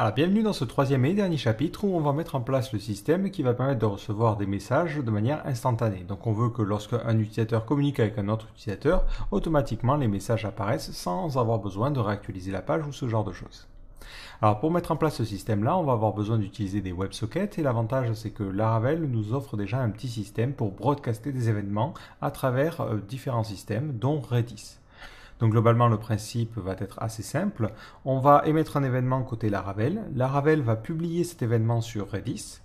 Alors ah, bienvenue dans ce troisième et dernier chapitre où on va mettre en place le système qui va permettre de recevoir des messages de manière instantanée. Donc on veut que lorsqu'un utilisateur communique avec un autre utilisateur, automatiquement les messages apparaissent sans avoir besoin de réactualiser la page ou ce genre de choses. Alors pour mettre en place ce système là, on va avoir besoin d'utiliser des WebSockets et l'avantage c'est que Laravel nous offre déjà un petit système pour broadcaster des événements à travers euh, différents systèmes dont Redis. Donc globalement, le principe va être assez simple. On va émettre un événement côté Laravel. Laravel va publier cet événement sur Redis.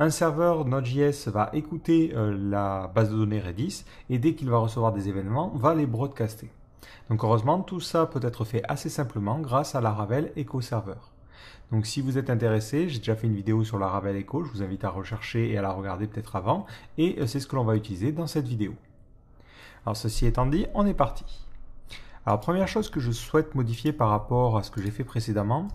Un serveur Node.js va écouter euh, la base de données Redis et dès qu'il va recevoir des événements, va les broadcaster. Donc heureusement, tout ça peut être fait assez simplement grâce à Laravel Echo Server. Donc si vous êtes intéressé, j'ai déjà fait une vidéo sur Laravel Echo, je vous invite à rechercher et à la regarder peut-être avant, et euh, c'est ce que l'on va utiliser dans cette vidéo. Alors ceci étant dit, on est parti. Alors première chose que je souhaite modifier par rapport à ce que j'ai fait précédemment,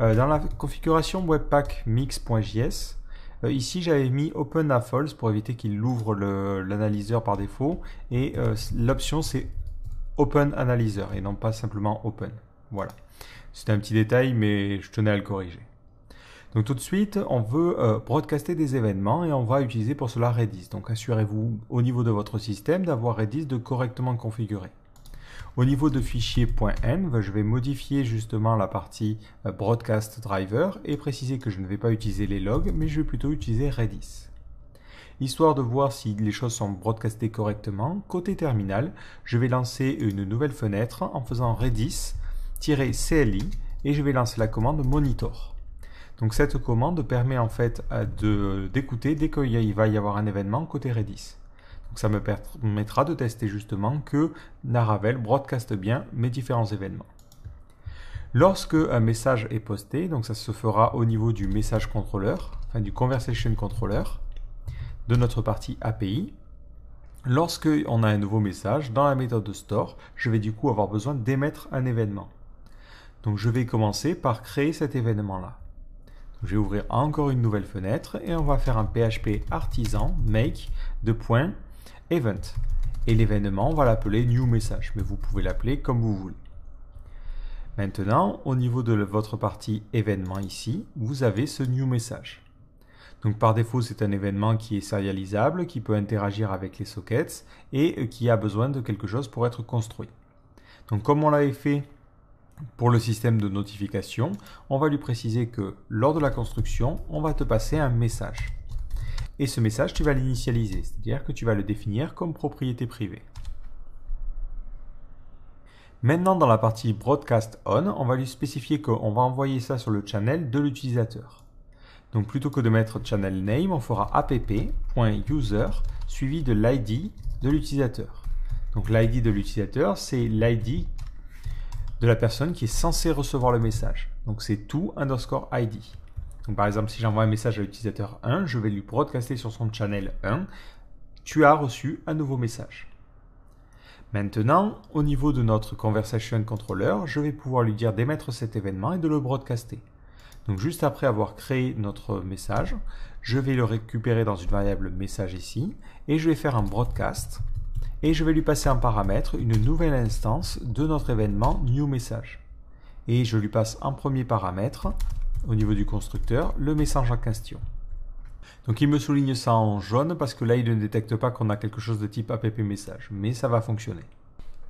euh, dans la configuration webpack mix.js, euh, ici j'avais mis open à false pour éviter qu'il ouvre l'analyseur par défaut et euh, l'option c'est open analyzer et non pas simplement open. Voilà. C'est un petit détail mais je tenais à le corriger. Donc tout de suite, on veut broadcaster des événements et on va utiliser pour cela Redis. Donc assurez-vous au niveau de votre système d'avoir Redis de correctement configuré. Au niveau de fichier.env, je vais modifier justement la partie euh, broadcast driver et préciser que je ne vais pas utiliser les logs, mais je vais plutôt utiliser Redis. Histoire de voir si les choses sont broadcastées correctement, côté terminal, je vais lancer une nouvelle fenêtre en faisant redis-cli et je vais lancer la commande monitor. Donc cette commande permet en fait euh, d'écouter dès qu'il va y avoir un événement côté Redis. Donc ça me permettra de tester justement que Naravel broadcaste bien mes différents événements. Lorsque un message est posté, donc ça se fera au niveau du message contrôleur, enfin du conversation controller de notre partie API. Lorsque on a un nouveau message dans la méthode store, je vais du coup avoir besoin d'émettre un événement. Donc je vais commencer par créer cet événement-là. Je vais ouvrir encore une nouvelle fenêtre et on va faire un PHP artisan make de point event. Et l'événement, on va l'appeler new message, mais vous pouvez l'appeler comme vous voulez. Maintenant, au niveau de votre partie événement ici, vous avez ce new message. Donc par défaut, c'est un événement qui est serialisable, qui peut interagir avec les sockets et qui a besoin de quelque chose pour être construit. Donc comme on l'avait fait pour le système de notification, on va lui préciser que lors de la construction, on va te passer un message. Et ce message, tu vas l'initialiser, c'est-à-dire que tu vas le définir comme propriété privée. Maintenant, dans la partie Broadcast On, on va lui spécifier qu'on va envoyer ça sur le channel de l'utilisateur. Donc plutôt que de mettre channel name, on fera app.user suivi de l'ID de l'utilisateur. Donc l'ID de l'utilisateur, c'est l'ID de la personne qui est censée recevoir le message. Donc c'est tout underscore ID. Donc, par exemple, si j'envoie un message à l'utilisateur 1, je vais lui broadcaster sur son channel 1 Tu as reçu un nouveau message. Maintenant, au niveau de notre conversation controller, je vais pouvoir lui dire d'émettre cet événement et de le broadcaster. Donc juste après avoir créé notre message, je vais le récupérer dans une variable message ici et je vais faire un broadcast et je vais lui passer en paramètre une nouvelle instance de notre événement new message. Et je lui passe en premier paramètre au niveau du constructeur le message en question. Donc il me souligne ça en jaune parce que là il ne détecte pas qu'on a quelque chose de type app message, mais ça va fonctionner.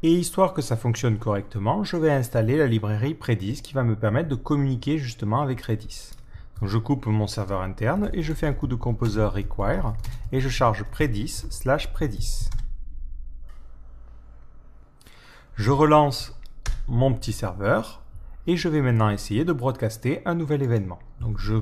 Et histoire que ça fonctionne correctement, je vais installer la librairie Predis qui va me permettre de communiquer justement avec Redis. Donc je coupe mon serveur interne et je fais un coup de composer require et je charge Predis slash Predis. Je relance mon petit serveur et je vais maintenant essayer de broadcaster un nouvel événement. Donc je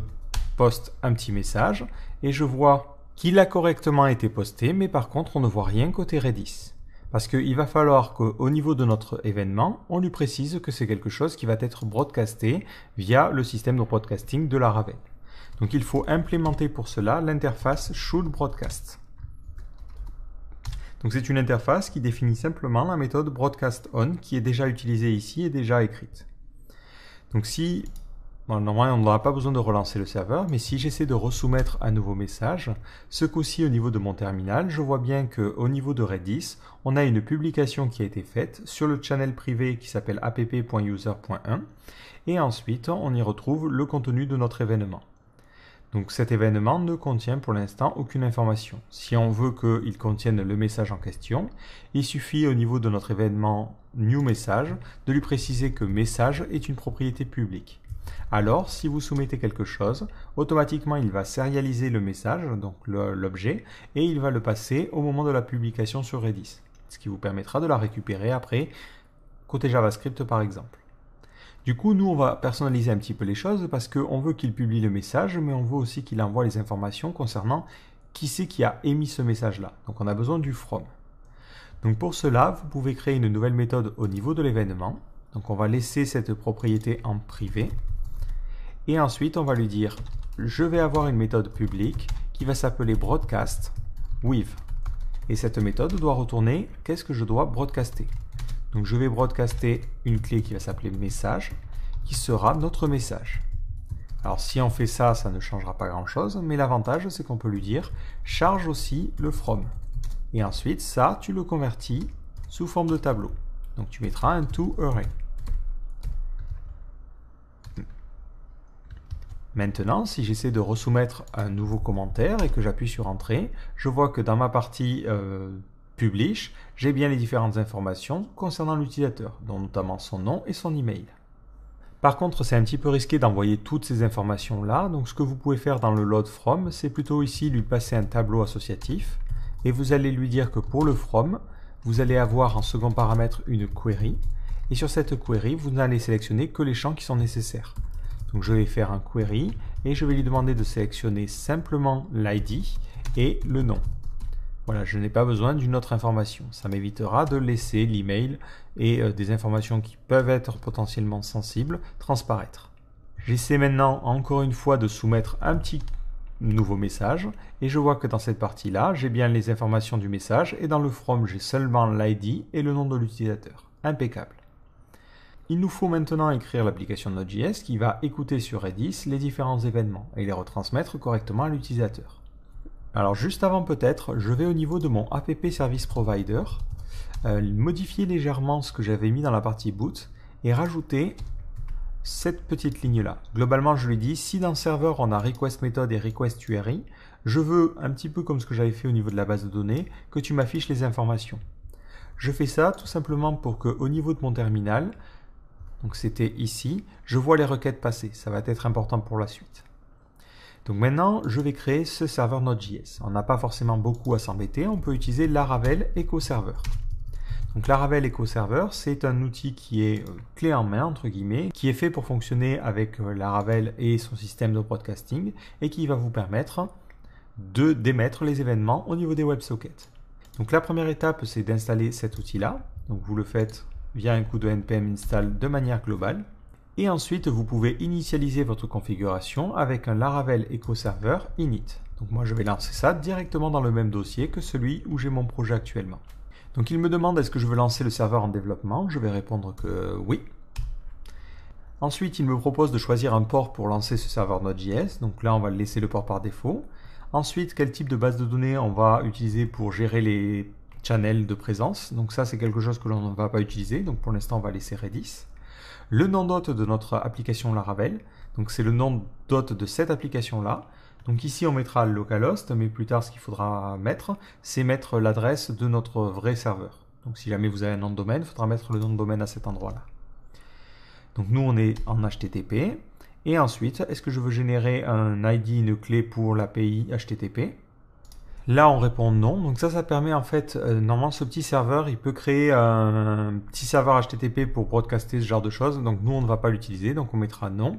poste un petit message et je vois qu'il a correctement été posté, mais par contre on ne voit rien côté Redis. Parce qu'il va falloir qu'au niveau de notre événement, on lui précise que c'est quelque chose qui va être broadcasté via le système de broadcasting de la Raven. Donc il faut implémenter pour cela l'interface shouldBroadcast. broadcast. Donc c'est une interface qui définit simplement la méthode broadcastOn qui est déjà utilisée ici et déjà écrite. Donc si, normalement on n'aura pas besoin de relancer le serveur, mais si j'essaie de resoumettre un nouveau message, ce coup-ci au niveau de mon terminal, je vois bien qu'au niveau de Redis, on a une publication qui a été faite sur le channel privé qui s'appelle app.user.1 et ensuite on y retrouve le contenu de notre événement. Donc cet événement ne contient pour l'instant aucune information. Si on veut qu'il contienne le message en question, il suffit au niveau de notre événement new message de lui préciser que message est une propriété publique. Alors, si vous soumettez quelque chose, automatiquement il va sérialiser le message, donc l'objet, et il va le passer au moment de la publication sur Redis, ce qui vous permettra de la récupérer après, côté JavaScript par exemple. Du coup, nous, on va personnaliser un petit peu les choses parce qu'on veut qu'il publie le message, mais on veut aussi qu'il envoie les informations concernant qui c'est qui a émis ce message-là. Donc, on a besoin du from. Donc, pour cela, vous pouvez créer une nouvelle méthode au niveau de l'événement. Donc, on va laisser cette propriété en privé. Et ensuite, on va lui dire, je vais avoir une méthode publique qui va s'appeler broadcast with. Et cette méthode doit retourner qu'est-ce que je dois broadcaster. Donc je vais broadcaster une clé qui va s'appeler message, qui sera notre message. Alors si on fait ça, ça ne changera pas grand-chose, mais l'avantage c'est qu'on peut lui dire charge aussi le from. Et ensuite, ça, tu le convertis sous forme de tableau. Donc tu mettras un array ». Maintenant, si j'essaie de resoumettre un nouveau commentaire et que j'appuie sur Entrée, je vois que dans ma partie euh, Publish, j'ai bien les différentes informations concernant l'utilisateur, dont notamment son nom et son email. Par contre, c'est un petit peu risqué d'envoyer toutes ces informations-là, donc ce que vous pouvez faire dans le load from, c'est plutôt ici lui passer un tableau associatif, et vous allez lui dire que pour le from, vous allez avoir en second paramètre une query, et sur cette query, vous n'allez sélectionner que les champs qui sont nécessaires. Donc je vais faire un query, et je vais lui demander de sélectionner simplement l'ID et le nom. Voilà, je n'ai pas besoin d'une autre information. Ça m'évitera de laisser l'email et euh, des informations qui peuvent être potentiellement sensibles transparaître. J'essaie maintenant encore une fois de soumettre un petit nouveau message et je vois que dans cette partie là j'ai bien les informations du message et dans le from j'ai seulement l'ID et le nom de l'utilisateur. Impeccable. Il nous faut maintenant écrire l'application Node.js qui va écouter sur Redis les différents événements et les retransmettre correctement à l'utilisateur. Alors juste avant peut-être, je vais au niveau de mon app service provider, euh, modifier légèrement ce que j'avais mis dans la partie boot et rajouter cette petite ligne là. Globalement je lui dis si dans le serveur on a request method et request URI, je veux un petit peu comme ce que j'avais fait au niveau de la base de données que tu m'affiches les informations. Je fais ça tout simplement pour que au niveau de mon terminal, donc c'était ici, je vois les requêtes passer. Ça va être important pour la suite. Donc maintenant, je vais créer ce serveur Node.js. On n'a pas forcément beaucoup à s'embêter, on peut utiliser Laravel EcoServer. Donc Laravel EcoServer, c'est un outil qui est euh, clé en main, entre guillemets, qui est fait pour fonctionner avec euh, Laravel et son système de broadcasting, et qui va vous permettre de démettre les événements au niveau des WebSockets. Donc la première étape, c'est d'installer cet outil-là. Donc vous le faites via un coup de npm install de manière globale. Et ensuite, vous pouvez initialiser votre configuration avec un Laravel EcoServer init. Donc moi, je vais lancer ça directement dans le même dossier que celui où j'ai mon projet actuellement. Donc il me demande est-ce que je veux lancer le serveur en développement. Je vais répondre que euh, oui. Ensuite, il me propose de choisir un port pour lancer ce serveur Node.js. Donc là, on va laisser le port par défaut. Ensuite, quel type de base de données on va utiliser pour gérer les channels de présence. Donc ça, c'est quelque chose que l'on ne va pas utiliser. Donc pour l'instant, on va laisser Redis le nom d'hôte de notre application Laravel. Donc c'est le nom d'hôte de cette application-là. Donc ici, on mettra localhost, mais plus tard, ce qu'il faudra mettre, c'est mettre l'adresse de notre vrai serveur. Donc si jamais vous avez un nom de domaine, il faudra mettre le nom de domaine à cet endroit-là. Donc nous, on est en HTTP. Et ensuite, est-ce que je veux générer un ID, une clé pour l'API HTTP Là, on répond non. Donc ça, ça permet en fait, euh, normalement, ce petit serveur, il peut créer un petit serveur HTTP pour broadcaster ce genre de choses. Donc nous, on ne va pas l'utiliser, donc on mettra non.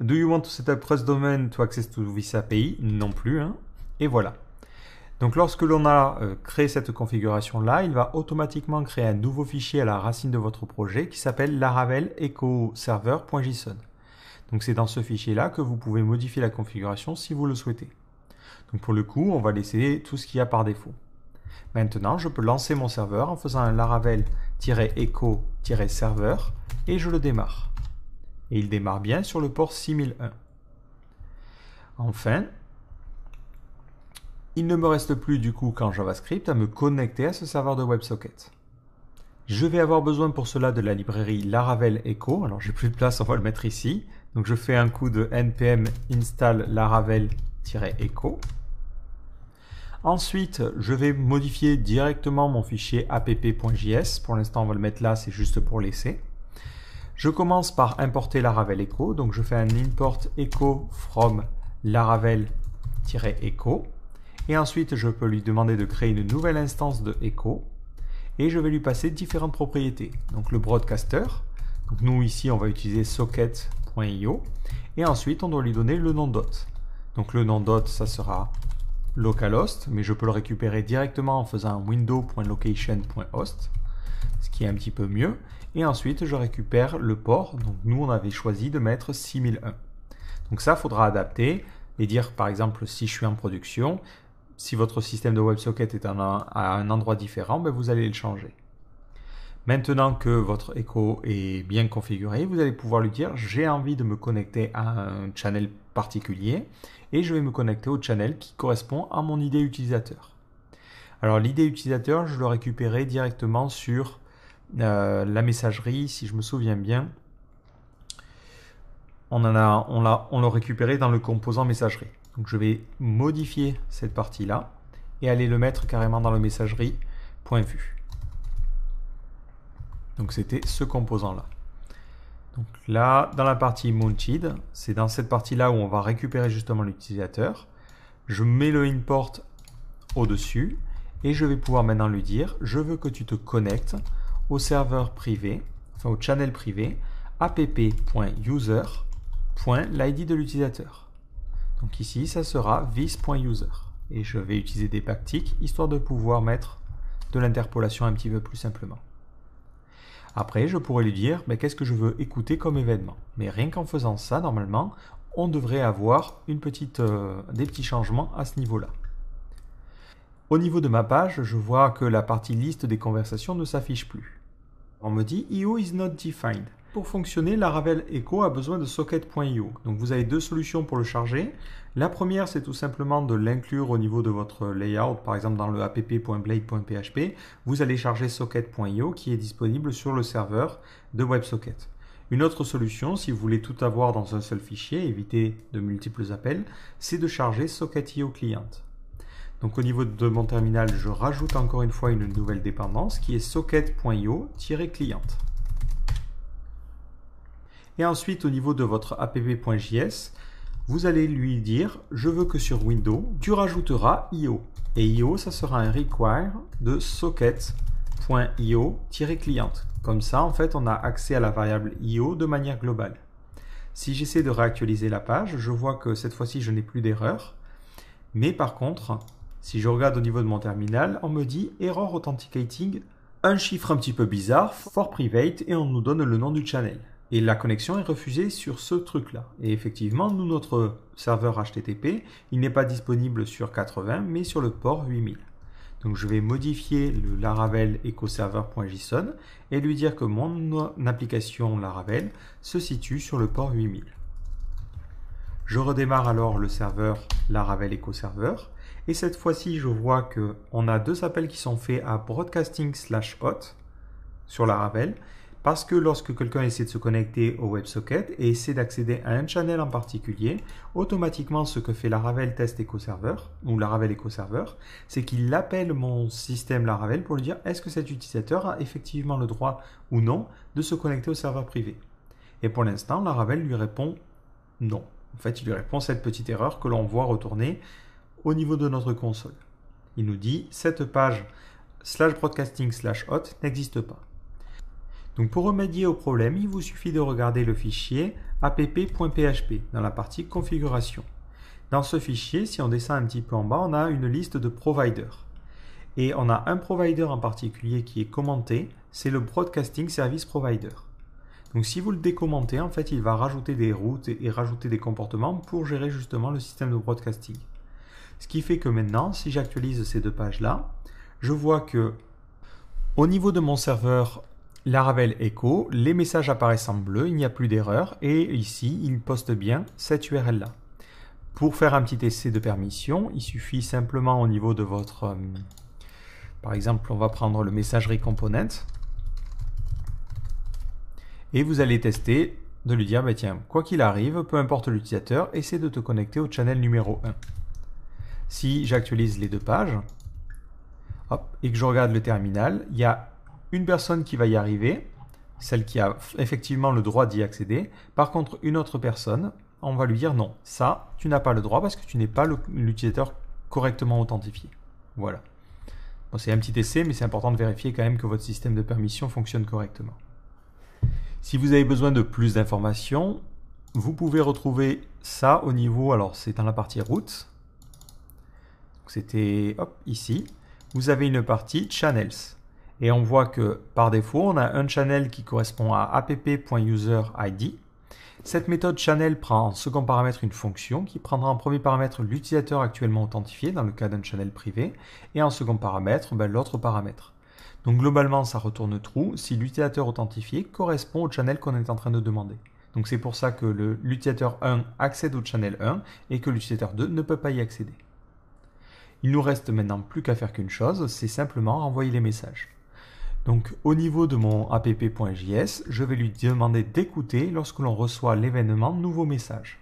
Do you want to set up press domain to access to visa API Non plus. Hein. Et voilà. Donc lorsque l'on a euh, créé cette configuration-là, il va automatiquement créer un nouveau fichier à la racine de votre projet qui s'appelle laravel echo server.json. Donc c'est dans ce fichier-là que vous pouvez modifier la configuration si vous le souhaitez. Donc pour le coup, on va laisser tout ce qu'il y a par défaut. Maintenant, je peux lancer mon serveur en faisant un laravel-echo-serveur et je le démarre. Et il démarre bien sur le port 6001. Enfin, il ne me reste plus du coup qu'en JavaScript à me connecter à ce serveur de WebSocket. Je vais avoir besoin pour cela de la librairie Laravel Echo. Alors j'ai plus de place, on va le mettre ici. Donc je fais un coup de npm install laravel Ensuite, je vais modifier directement mon fichier app.js. Pour l'instant, on va le mettre là, c'est juste pour l'essai. Je commence par importer Laravel Echo. Donc, je fais un import echo from laravel-echo. Et ensuite, je peux lui demander de créer une nouvelle instance de echo. Et je vais lui passer différentes propriétés. Donc, le broadcaster. Donc, nous, ici, on va utiliser socket.io. Et ensuite, on doit lui donner le nom d'hôte. Donc le nom d'hôte, ça sera localhost, mais je peux le récupérer directement en faisant window.location.host, ce qui est un petit peu mieux. Et ensuite, je récupère le port. Donc nous, on avait choisi de mettre 6001. Donc ça, faudra adapter et dire, par exemple, si je suis en production, si votre système de WebSocket est à un endroit différent, ben vous allez le changer. Maintenant que votre écho est bien configuré, vous allez pouvoir lui dire j'ai envie de me connecter à un channel particulier et je vais me connecter au channel qui correspond à mon idée utilisateur. Alors l'idée utilisateur, je le récupérais directement sur euh, la messagerie, si je me souviens bien. On, en on, on l'a récupéré dans le composant messagerie. Donc je vais modifier cette partie-là et aller le mettre carrément dans le messagerie.vue. Donc c'était ce composant-là. Donc là, dans la partie mounted, c'est dans cette partie-là où on va récupérer justement l'utilisateur. Je mets le import au-dessus et je vais pouvoir maintenant lui dire je veux que tu te connectes au serveur privé, enfin au channel privé, app.user.l'id de l'utilisateur. Donc ici, ça sera vis.user. Et je vais utiliser des pactiques histoire de pouvoir mettre de l'interpolation un petit peu plus simplement. Après, je pourrais lui dire mais qu'est-ce que je veux écouter comme événement. Mais rien qu'en faisant ça, normalement, on devrait avoir euh, des petits changements à ce niveau-là. Au niveau de ma page, je vois que la partie liste des conversations ne s'affiche plus. On me dit IO is not defined. Pour fonctionner, Ravel Echo a besoin de socket.io. Donc vous avez deux solutions pour le charger. La première, c'est tout simplement de l'inclure au niveau de votre layout, par exemple dans le app.blade.php. Vous allez charger socket.io qui est disponible sur le serveur de WebSocket. Une autre solution, si vous voulez tout avoir dans un seul fichier, éviter de multiples appels, c'est de charger socket.io client. Donc au niveau de mon terminal, je rajoute encore une fois une nouvelle dépendance qui est socket.io-client. Et ensuite, au niveau de votre app.js, vous allez lui dire « Je veux que sur Windows, tu rajouteras IO ». Et IO, ça sera un require de socketio client Comme ça, en fait, on a accès à la variable IO de manière globale. Si j'essaie de réactualiser la page, je vois que cette fois-ci, je n'ai plus d'erreur. Mais par contre, si je regarde au niveau de mon terminal, on me dit « Error authenticating », un chiffre un petit peu bizarre, for private, et on nous donne le nom du channel et la connexion est refusée sur ce truc-là. Et effectivement, nous, notre serveur HTTP, il n'est pas disponible sur 80, mais sur le port 8000. Donc je vais modifier le Laravel ecoserver.json et lui dire que mon application Laravel se situe sur le port 8000. Je redémarre alors le serveur Laravel ecoserver et cette fois-ci je vois que on a deux appels qui sont faits à broadcasting slash hot sur Laravel parce que lorsque quelqu'un essaie de se connecter au WebSocket et essaie d'accéder à un channel en particulier, automatiquement ce que fait la Ravel Test Server ou la Ravel Server, c'est qu'il appelle mon système Laravel pour lui dire est-ce que cet utilisateur a effectivement le droit ou non de se connecter au serveur privé. Et pour l'instant, la lui répond non. En fait, il lui répond cette petite erreur que l'on voit retourner au niveau de notre console. Il nous dit cette page slash broadcasting slash hot n'existe pas. Donc pour remédier au problème, il vous suffit de regarder le fichier app.php dans la partie configuration. Dans ce fichier, si on descend un petit peu en bas, on a une liste de providers. Et on a un provider en particulier qui est commenté, c'est le Broadcasting Service Provider. Donc si vous le décommentez, en fait, il va rajouter des routes et rajouter des comportements pour gérer justement le système de broadcasting. Ce qui fait que maintenant, si j'actualise ces deux pages-là, je vois que au niveau de mon serveur, Laravel Echo, les messages apparaissent en bleu, il n'y a plus d'erreur, et ici, il poste bien cette URL-là. Pour faire un petit essai de permission, il suffit simplement au niveau de votre... Euh, par exemple, on va prendre le messagerie component, et vous allez tester de lui dire, bah tiens, quoi qu'il arrive, peu importe l'utilisateur, essaie de te connecter au channel numéro 1. Si j'actualise les deux pages, et que je regarde le terminal, il y a une personne qui va y arriver, celle qui a effectivement le droit d'y accéder. Par contre, une autre personne, on va lui dire non, ça, tu n'as pas le droit parce que tu n'es pas l'utilisateur correctement authentifié. Voilà. c'est un petit essai, mais c'est important de vérifier quand même que votre système de permission fonctionne correctement. Si vous avez besoin de plus d'informations, vous pouvez retrouver ça au niveau, alors c'est dans la partie route. C'était ici. Vous avez une partie channels et on voit que par défaut, on a un channel qui correspond à app.userID. Cette méthode channel prend en second paramètre une fonction qui prendra en premier paramètre l'utilisateur actuellement authentifié dans le cas d'un channel privé et en second paramètre ben, l'autre paramètre. Donc globalement, ça retourne true si l'utilisateur authentifié correspond au channel qu'on est en train de demander. Donc c'est pour ça que l'utilisateur 1 accède au channel 1 et que l'utilisateur 2 ne peut pas y accéder. Il nous reste maintenant plus qu'à faire qu'une chose, c'est simplement renvoyer les messages. Donc au niveau de mon app.js, je vais lui demander d'écouter lorsque l'on reçoit l'événement nouveau message.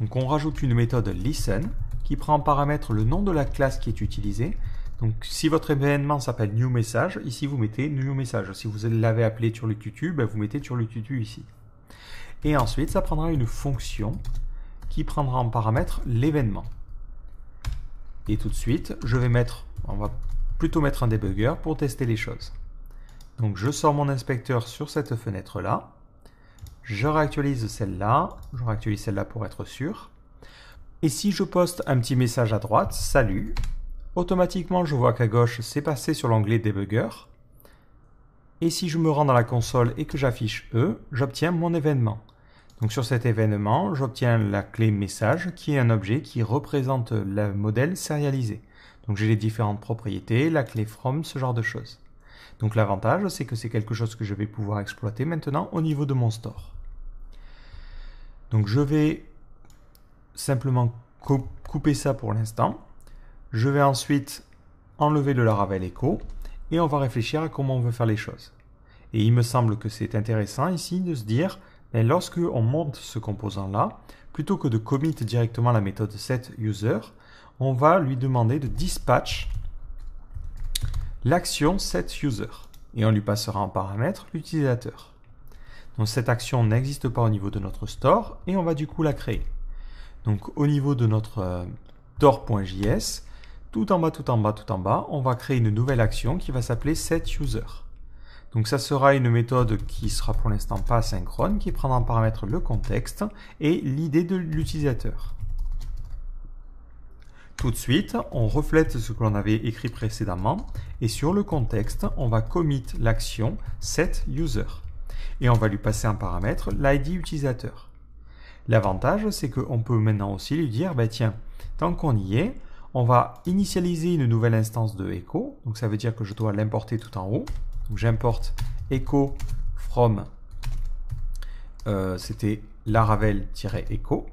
Donc on rajoute une méthode listen qui prend en paramètre le nom de la classe qui est utilisée. Donc si votre événement s'appelle new message, ici vous mettez new message. Si vous l'avez appelé sur le tutu, ben, vous mettez sur le tutu ici. Et ensuite, ça prendra une fonction qui prendra en paramètre l'événement. Et tout de suite, je vais mettre, on va plutôt mettre un debugger pour tester les choses. Donc je sors mon inspecteur sur cette fenêtre-là, je réactualise celle-là, je réactualise celle-là pour être sûr. Et si je poste un petit message à droite, salut, automatiquement je vois qu'à gauche c'est passé sur l'onglet debugger. Et si je me rends dans la console et que j'affiche E, j'obtiens mon événement. Donc sur cet événement, j'obtiens la clé message qui est un objet qui représente le modèle sérialisé. Donc j'ai les différentes propriétés, la clé from, ce genre de choses. Donc l'avantage, c'est que c'est quelque chose que je vais pouvoir exploiter maintenant au niveau de mon store. Donc je vais simplement couper ça pour l'instant. Je vais ensuite enlever le Laravel Echo et on va réfléchir à comment on veut faire les choses. Et il me semble que c'est intéressant ici de se dire, mais ben, lorsque on monte ce composant-là, plutôt que de commit directement la méthode setUser, on va lui demander de dispatch l'action setUser et on lui passera en paramètre l'utilisateur. Donc cette action n'existe pas au niveau de notre store et on va du coup la créer. Donc au niveau de notre euh, store.js, tout en bas, tout en bas, tout en bas, on va créer une nouvelle action qui va s'appeler setUser. Donc ça sera une méthode qui sera pour l'instant pas synchrone qui prendra en paramètre le contexte et l'idée de l'utilisateur. Tout de suite, on reflète ce que l'on avait écrit précédemment et sur le contexte, on va commit l'action setUser et on va lui passer un paramètre, l'ID utilisateur. L'avantage, c'est qu'on peut maintenant aussi lui dire, bah tiens, tant qu'on y est, on va initialiser une nouvelle instance de echo, donc ça veut dire que je dois l'importer tout en haut. Donc j'importe echo from, euh, c'était laravel-echo,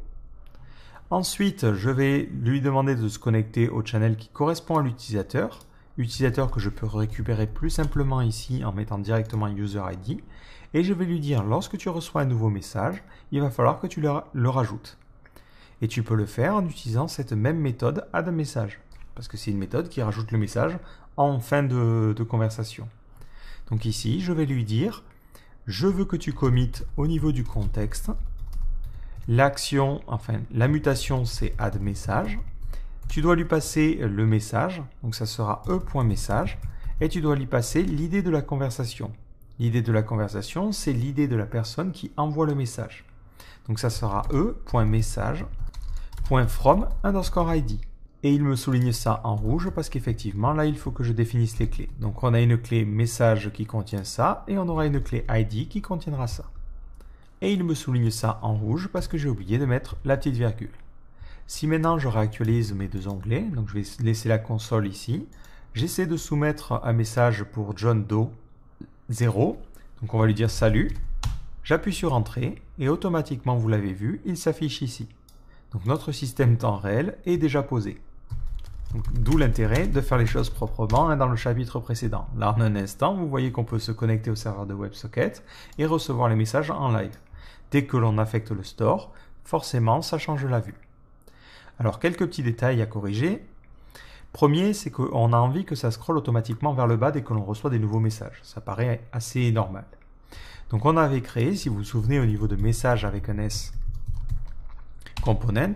Ensuite, je vais lui demander de se connecter au channel qui correspond à l'utilisateur, utilisateur que je peux récupérer plus simplement ici en mettant directement User ID, et je vais lui dire lorsque tu reçois un nouveau message, il va falloir que tu le, rajoutes. Et tu peux le faire en utilisant cette même méthode AddMessage » parce que c'est une méthode qui rajoute le message en fin de conversation. Donc ici, je vais lui dire, je veux que tu commites au niveau du contexte L'action, enfin la mutation c'est add message. Tu dois lui passer le message, donc ça sera e.message, et tu dois lui passer l'idée de la conversation. L'idée de la conversation, c'est l'idée de la personne qui envoie le message. Donc ça sera e.message.from underscore id. Et il me souligne ça en rouge parce qu'effectivement, là, il faut que je définisse les clés. Donc on a une clé message qui contient ça et on aura une clé id qui contiendra ça et il me souligne ça en rouge parce que j'ai oublié de mettre la petite virgule. Si maintenant je réactualise mes deux onglets, donc je vais laisser la console ici, j'essaie de soumettre un message pour John Doe 0, donc on va lui dire salut, j'appuie sur entrée et automatiquement vous l'avez vu, il s'affiche ici. Donc notre système temps réel est déjà posé. D'où l'intérêt de faire les choses proprement hein, dans le chapitre précédent. Là, en un instant, vous voyez qu'on peut se connecter au serveur de WebSocket et recevoir les messages en live. Dès que l'on affecte le store, forcément, ça change la vue. Alors, quelques petits détails à corriger. Premier, c'est qu'on a envie que ça scrolle automatiquement vers le bas dès que l'on reçoit des nouveaux messages. Ça paraît assez normal. Donc on avait créé, si vous vous souvenez au niveau de messages avec un S component,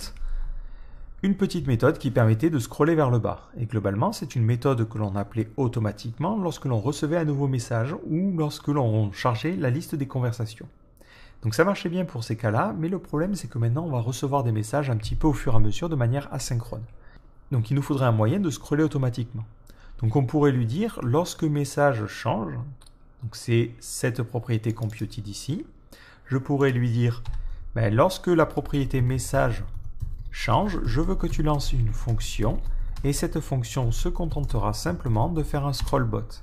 une petite méthode qui permettait de scroller vers le bas. Et globalement, c'est une méthode que l'on appelait automatiquement lorsque l'on recevait un nouveau message ou lorsque l'on chargeait la liste des conversations. Donc ça marchait bien pour ces cas-là, mais le problème c'est que maintenant on va recevoir des messages un petit peu au fur et à mesure de manière asynchrone. Donc il nous faudrait un moyen de scroller automatiquement. Donc on pourrait lui dire lorsque message change, donc c'est cette propriété computed ici, je pourrais lui dire ben, lorsque la propriété message change, je veux que tu lances une fonction et cette fonction se contentera simplement de faire un scrollbot.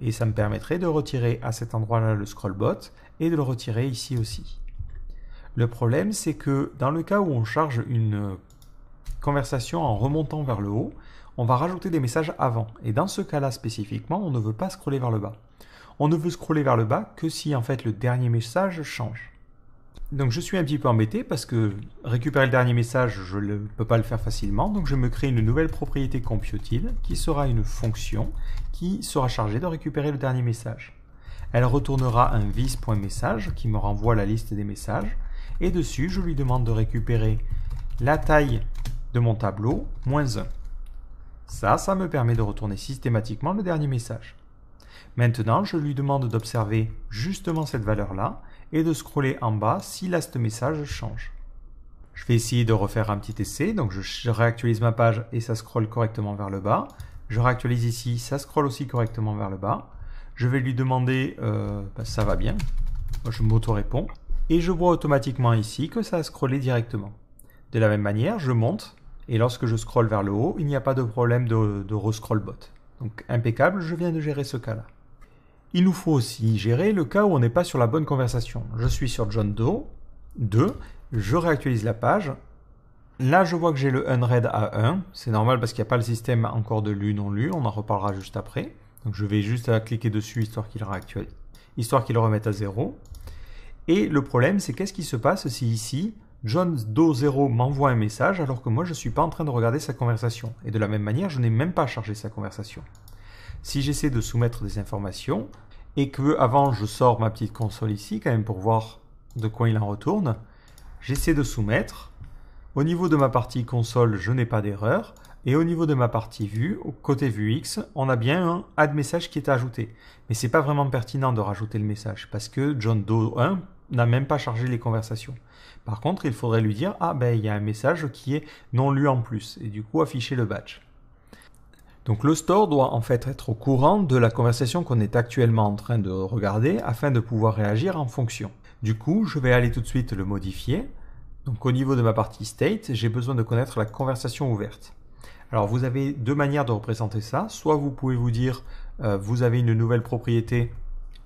Et ça me permettrait de retirer à cet endroit-là le scrollbot et de le retirer ici aussi. Le problème, c'est que dans le cas où on charge une conversation en remontant vers le haut, on va rajouter des messages avant. Et dans ce cas-là spécifiquement, on ne veut pas scroller vers le bas. On ne veut scroller vers le bas que si en fait le dernier message change. Donc je suis un petit peu embêté parce que récupérer le dernier message, je ne peux pas le faire facilement. Donc je me crée une nouvelle propriété computil qui sera une fonction qui sera chargée de récupérer le dernier message. Elle retournera un vis.message qui me renvoie la liste des messages. Et dessus, je lui demande de récupérer la taille de mon tableau, moins 1. Ça, ça me permet de retourner systématiquement le dernier message. Maintenant, je lui demande d'observer justement cette valeur-là et de scroller en bas si last message change. Je vais essayer de refaire un petit essai, donc je réactualise ma page et ça scrolle correctement vers le bas. Je réactualise ici, ça scrolle aussi correctement vers le bas. Je vais lui demander euh, bah, ça va bien. je m'auto-réponds. Et je vois automatiquement ici que ça a scrollé directement. De la même manière, je monte. Et lorsque je scrolle vers le haut, il n'y a pas de problème de, de rescroll bot. Donc impeccable, je viens de gérer ce cas-là. Il nous faut aussi gérer le cas où on n'est pas sur la bonne conversation. Je suis sur John Doe 2, je réactualise la page. Là, je vois que j'ai le unread à 1. C'est normal parce qu'il n'y a pas le système encore de lu non lu, on en reparlera juste après. Donc je vais juste euh, cliquer dessus histoire qu'il réactualise, histoire qu'il remette à zéro. Et le problème, c'est qu'est-ce qui se passe si ici, John do 0 m'envoie un message alors que moi je ne suis pas en train de regarder sa conversation. Et de la même manière, je n'ai même pas chargé sa conversation. Si j'essaie de soumettre des informations et que avant je sors ma petite console ici quand même pour voir de quoi il en retourne, j'essaie de soumettre. Au niveau de ma partie console, je n'ai pas d'erreur. Et au niveau de ma partie vue, côté vue X, on a bien un add message qui est ajouté. Mais ce c'est pas vraiment pertinent de rajouter le message parce que John Doe 1 n'a même pas chargé les conversations. Par contre, il faudrait lui dire ah ben il y a un message qui est non lu en plus et du coup afficher le badge. Donc le store doit en fait être au courant de la conversation qu'on est actuellement en train de regarder afin de pouvoir réagir en fonction. Du coup, je vais aller tout de suite le modifier. Donc au niveau de ma partie state, j'ai besoin de connaître la conversation ouverte. Alors vous avez deux manières de représenter ça. Soit vous pouvez vous dire, euh, vous avez une nouvelle propriété,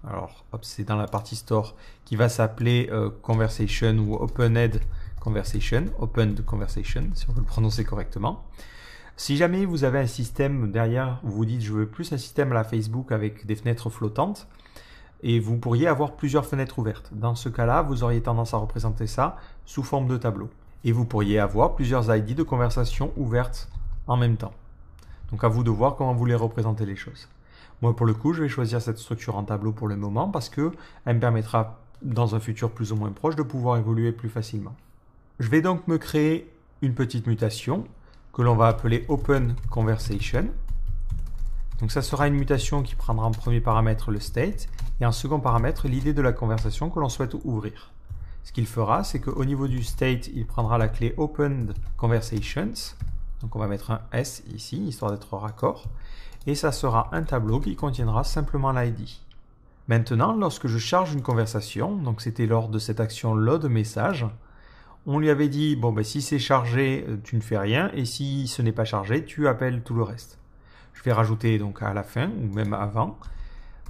alors hop, c'est dans la partie store, qui va s'appeler euh, conversation ou opened conversation, opened conversation, si on veut le prononcer correctement. Si jamais vous avez un système derrière, vous vous dites je veux plus un système à la Facebook avec des fenêtres flottantes, et vous pourriez avoir plusieurs fenêtres ouvertes. Dans ce cas-là, vous auriez tendance à représenter ça sous forme de tableau. Et vous pourriez avoir plusieurs ID de conversation ouvertes en même temps. Donc à vous de voir comment vous voulez représenter les choses. Moi pour le coup, je vais choisir cette structure en tableau pour le moment parce que elle me permettra dans un futur plus ou moins proche de pouvoir évoluer plus facilement. Je vais donc me créer une petite mutation que l'on va appeler Open Conversation. Donc ça sera une mutation qui prendra en premier paramètre le state et en second paramètre l'idée de la conversation que l'on souhaite ouvrir. Ce qu'il fera, c'est qu'au niveau du state, il prendra la clé Open Conversations donc on va mettre un S ici, histoire d'être raccord. Et ça sera un tableau qui contiendra simplement l'ID. Maintenant, lorsque je charge une conversation, donc c'était lors de cette action load message, on lui avait dit, bon ben si c'est chargé, euh, tu ne fais rien, et si ce n'est pas chargé, tu appelles tout le reste. Je vais rajouter donc à la fin, ou même avant.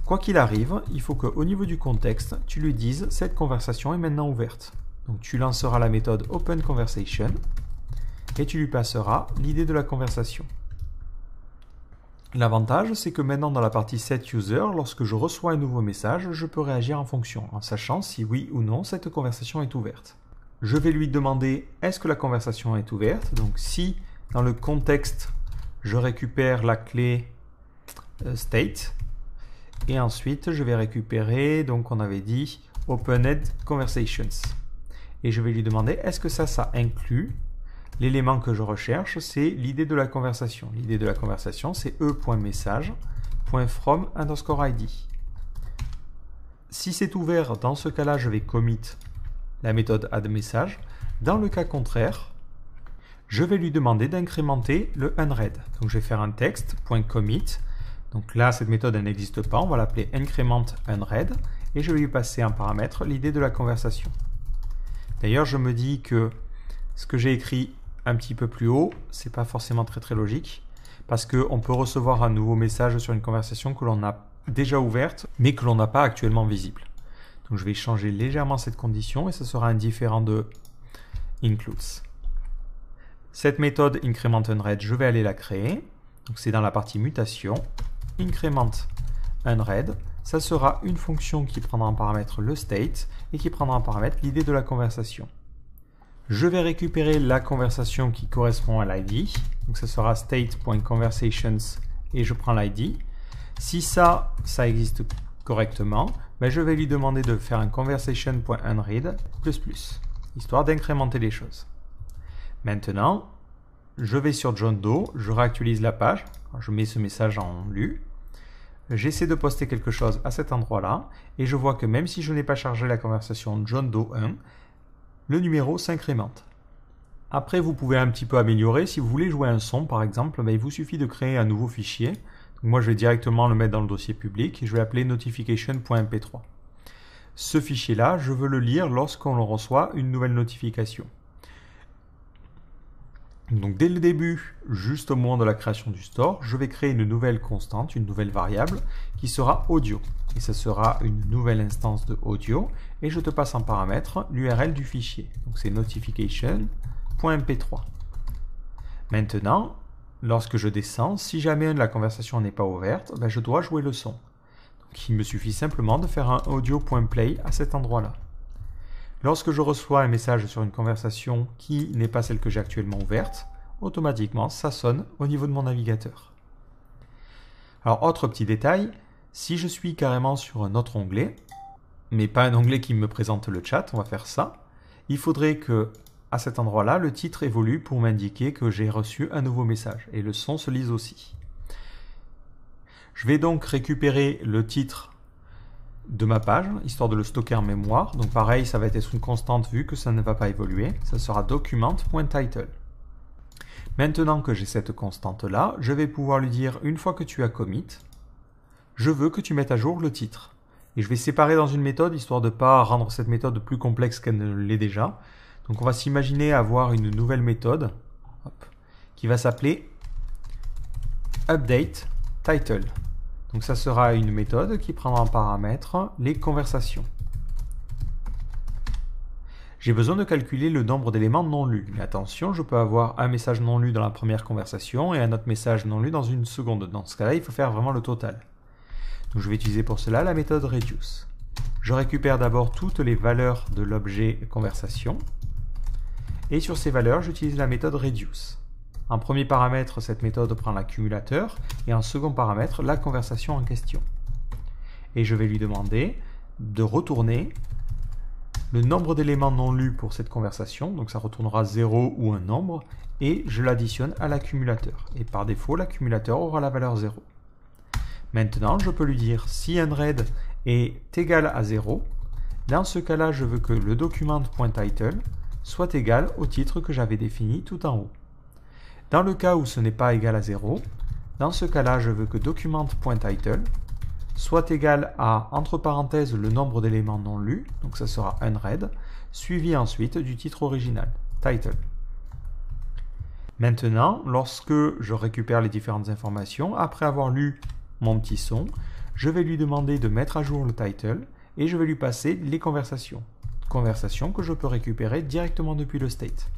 Quoi qu'il arrive, il faut qu'au niveau du contexte, tu lui dises, cette conversation est maintenant ouverte. Donc tu lanceras la méthode Open Conversation, et tu lui passeras l'idée de la conversation. L'avantage, c'est que maintenant dans la partie Set User, lorsque je reçois un nouveau message, je peux réagir en fonction, en sachant si oui ou non cette conversation est ouverte. Je vais lui demander est-ce que la conversation est ouverte, donc si dans le contexte je récupère la clé euh, state, et ensuite je vais récupérer, donc on avait dit, opened conversations. Et je vais lui demander est-ce que ça, ça inclut L'élément que je recherche, c'est l'idée de la conversation. L'idée de la conversation, c'est e.message.from underscore id. Si c'est ouvert, dans ce cas-là, je vais commit la méthode addMessage. Dans le cas contraire, je vais lui demander d'incrémenter le unread. Donc je vais faire un texte.commit. Donc là, cette méthode n'existe pas. On va l'appeler increment unread et je vais lui passer un paramètre, l'idée de la conversation. D'ailleurs, je me dis que ce que j'ai écrit un petit peu plus haut, c'est pas forcément très très logique parce on peut recevoir un nouveau message sur une conversation que l'on a déjà ouverte mais que l'on n'a pas actuellement visible. Donc je vais changer légèrement cette condition et ce sera indifférent de includes. Cette méthode increment unread, je vais aller la créer. Donc c'est dans la partie mutation, increment unread. Ça sera une fonction qui prendra en paramètre le state et qui prendra en paramètre l'idée de la conversation. Je vais récupérer la conversation qui correspond à l'ID. Donc ça sera state.conversations et je prends l'ID. Si ça, ça existe correctement, ben je vais lui demander de faire un conversation.unread plus plus, histoire d'incrémenter les choses. Maintenant, je vais sur John Doe, je réactualise la page, je mets ce message en lu, j'essaie de poster quelque chose à cet endroit-là, et je vois que même si je n'ai pas chargé la conversation John Doe 1, le numéro s'incrémente. Après, vous pouvez un petit peu améliorer. Si vous voulez jouer un son, par exemple, ben, il vous suffit de créer un nouveau fichier. moi, je vais directement le mettre dans le dossier public et je vais appeler notification.mp3. Ce fichier-là, je veux le lire lorsqu'on reçoit une nouvelle notification. Donc dès le début, juste au moment de la création du store, je vais créer une nouvelle constante, une nouvelle variable qui sera audio. Et ce sera une nouvelle instance de audio et je te passe en paramètre l'URL du fichier. Donc c'est notification.mp3. Maintenant, lorsque je descends, si jamais la conversation n'est pas ouverte, ben, je dois jouer le son. il me suffit simplement de faire un audio.play à cet endroit-là. Lorsque je reçois un message sur une conversation qui n'est pas celle que j'ai actuellement ouverte, automatiquement ça sonne au niveau de mon navigateur. Alors autre petit détail, si je suis carrément sur un autre onglet, mais pas un onglet qui me présente le chat, on va faire ça, il faudrait que à cet endroit-là, le titre évolue pour m'indiquer que j'ai reçu un nouveau message et le son se lise aussi. Je vais donc récupérer le titre de ma page, histoire de le stocker en mémoire. Donc pareil, ça va être une constante vu que ça ne va pas évoluer. Ça sera document.title. Maintenant que j'ai cette constante-là, je vais pouvoir lui dire, une fois que tu as commit, je veux que tu mettes à jour le titre. Et je vais séparer dans une méthode, histoire de ne pas rendre cette méthode plus complexe qu'elle ne l'est déjà. Donc on va s'imaginer avoir une nouvelle méthode qui va s'appeler update.title ». title. Donc ça sera une méthode qui prendra en paramètre les conversations. J'ai besoin de calculer le nombre d'éléments non lus. Mais attention, je peux avoir un message non lu dans la première conversation et un autre message non lu dans une seconde. Dans ce cas-là, il faut faire vraiment le total. Donc je vais utiliser pour cela la méthode reduce. Je récupère d'abord toutes les valeurs de l'objet conversation. Et sur ces valeurs, j'utilise la méthode reduce. En premier paramètre, cette méthode prend l'accumulateur et en second paramètre, la conversation en question. Et je vais lui demander de retourner le nombre d'éléments non lus pour cette conversation, donc ça retournera 0 ou un nombre, et je l'additionne à l'accumulateur. Et par défaut, l'accumulateur aura la valeur 0. Maintenant, je peux lui dire si unread est égal à 0, dans ce cas-là, je veux que le document.title soit égal au titre que j'avais défini tout en haut. Dans le cas où ce n'est pas égal à 0, dans ce cas-là, je veux que document.title soit égal à, entre parenthèses, le nombre d'éléments non lus, donc ça sera unread, suivi ensuite du titre original, title. Maintenant, lorsque je récupère les différentes informations, après avoir lu mon petit son, je vais lui demander de mettre à jour le title et je vais lui passer les conversations. Conversations que je peux récupérer directement depuis le state.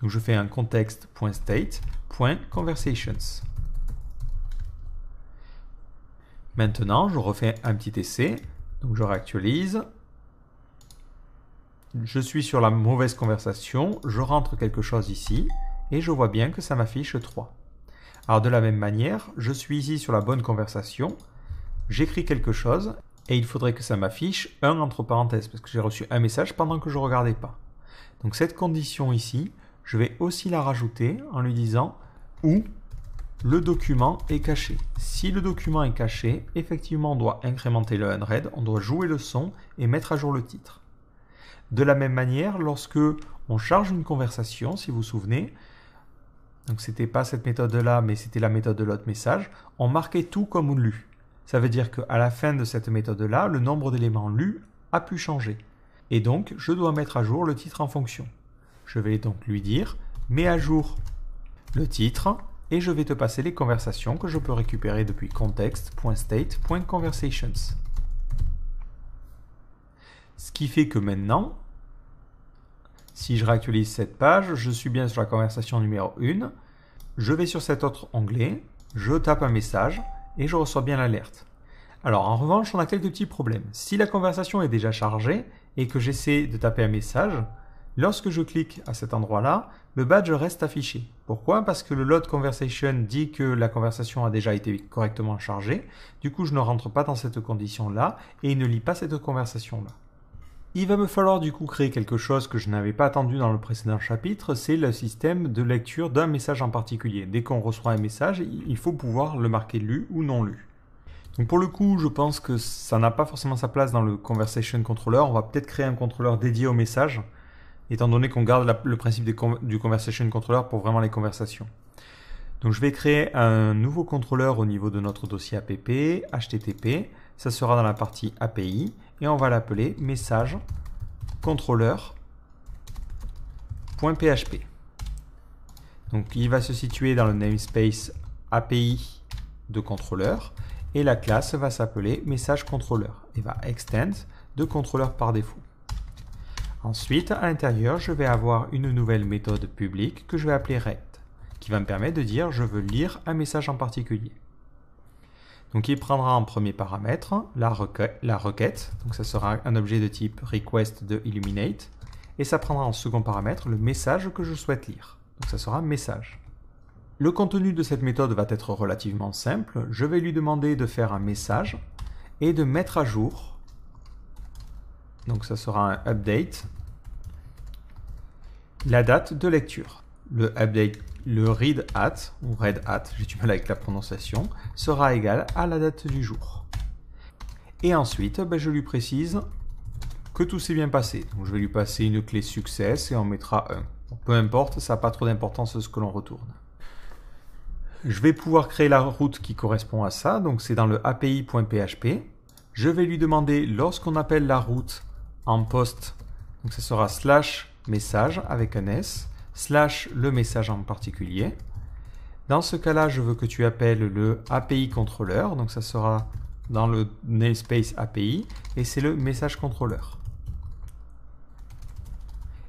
Donc je fais un context.state.conversations. Maintenant, je refais un petit essai. Donc je réactualise. Je suis sur la mauvaise conversation, je rentre quelque chose ici, et je vois bien que ça m'affiche 3. Alors de la même manière, je suis ici sur la bonne conversation, j'écris quelque chose, et il faudrait que ça m'affiche 1 entre parenthèses, parce que j'ai reçu un message pendant que je ne regardais pas. Donc cette condition ici, je vais aussi la rajouter en lui disant où le document est caché. Si le document est caché, effectivement, on doit incrémenter le unread, on doit jouer le son et mettre à jour le titre. De la même manière, lorsque on charge une conversation, si vous vous souvenez, donc c'était pas cette méthode-là, mais c'était la méthode de l'autre message, on marquait tout comme lu. Ça veut dire qu'à la fin de cette méthode-là, le nombre d'éléments lus a pu changer. Et donc, je dois mettre à jour le titre en fonction. Je vais donc lui dire « Mets à jour le titre » et je vais te passer les conversations que je peux récupérer depuis context.state.conversations. Ce qui fait que maintenant, si je réactualise cette page, je suis bien sur la conversation numéro 1, je vais sur cet autre onglet, je tape un message et je reçois bien l'alerte. Alors en revanche, on a quelques petits problèmes. Si la conversation est déjà chargée et que j'essaie de taper un message, Lorsque je clique à cet endroit-là, le badge reste affiché. Pourquoi Parce que le load conversation dit que la conversation a déjà été correctement chargée. Du coup, je ne rentre pas dans cette condition-là et il ne lit pas cette conversation-là. Il va me falloir du coup créer quelque chose que je n'avais pas attendu dans le précédent chapitre, c'est le système de lecture d'un message en particulier. Dès qu'on reçoit un message, il faut pouvoir le marquer lu ou non lu. Donc pour le coup, je pense que ça n'a pas forcément sa place dans le conversation controller. On va peut-être créer un contrôleur dédié au message étant donné qu'on garde le principe du conversation controller pour vraiment les conversations. Donc je vais créer un nouveau contrôleur au niveau de notre dossier app, http, ça sera dans la partie API, et on va l'appeler message Donc il va se situer dans le namespace API de contrôleur, et la classe va s'appeler message contrôleur, et va extend de contrôleur par défaut. Ensuite, à l'intérieur, je vais avoir une nouvelle méthode publique que je vais appeler RED, qui va me permettre de dire je veux lire un message en particulier. Donc il prendra en premier paramètre la la requête, donc ça sera un objet de type request de illuminate, et ça prendra en second paramètre le message que je souhaite lire, donc ça sera message. Le contenu de cette méthode va être relativement simple, je vais lui demander de faire un message et de mettre à jour donc ça sera un update. La date de lecture. Le update, le read at ou read at, j'ai du mal avec la prononciation, sera égal à la date du jour. Et ensuite, ben, je lui précise que tout s'est bien passé. je vais lui passer une clé Success » et on mettra 1. Peu importe, ça n'a pas trop d'importance ce que l'on retourne. Je vais pouvoir créer la route qui correspond à ça, donc c'est dans le api.php. Je vais lui demander, lorsqu'on appelle la route, en post, donc ça sera slash message avec un S, slash le message en particulier. Dans ce cas-là, je veux que tu appelles le API controller, donc ça sera dans le namespace API, et c'est le message controller.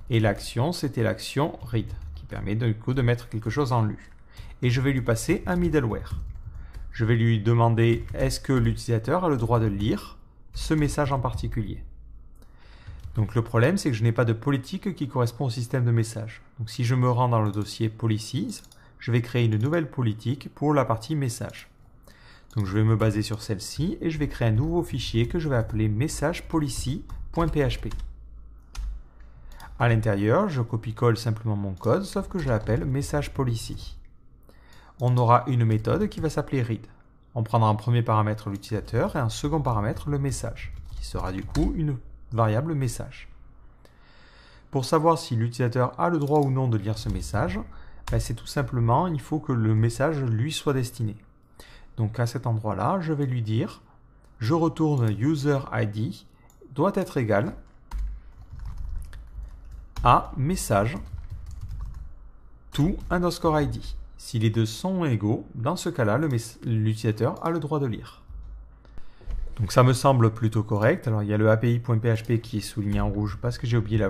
Et l'action, c'était l'action read, qui permet du coup de mettre quelque chose en lu. Et je vais lui passer un middleware. Je vais lui demander est-ce que l'utilisateur a le droit de lire ce message en particulier. Donc le problème, c'est que je n'ai pas de politique qui correspond au système de message. Donc si je me rends dans le dossier Policies, je vais créer une nouvelle politique pour la partie message. Donc je vais me baser sur celle-ci et je vais créer un nouveau fichier que je vais appeler messagePolicy.php. À l'intérieur, je copie-colle simplement mon code, sauf que je l'appelle messagePolicy. On aura une méthode qui va s'appeler read. On prendra un premier paramètre l'utilisateur et un second paramètre le message, qui sera du coup une variable message. Pour savoir si l'utilisateur a le droit ou non de lire ce message, ben, c'est tout simplement, il faut que le message lui soit destiné. Donc à cet endroit-là, je vais lui dire, je retourne user ID doit être égal à message to underscore ID. Si les deux sont égaux, dans ce cas-là, l'utilisateur a le droit de lire. Donc ça me semble plutôt correct. Alors il y a le API.php qui est souligné en rouge parce que j'ai oublié le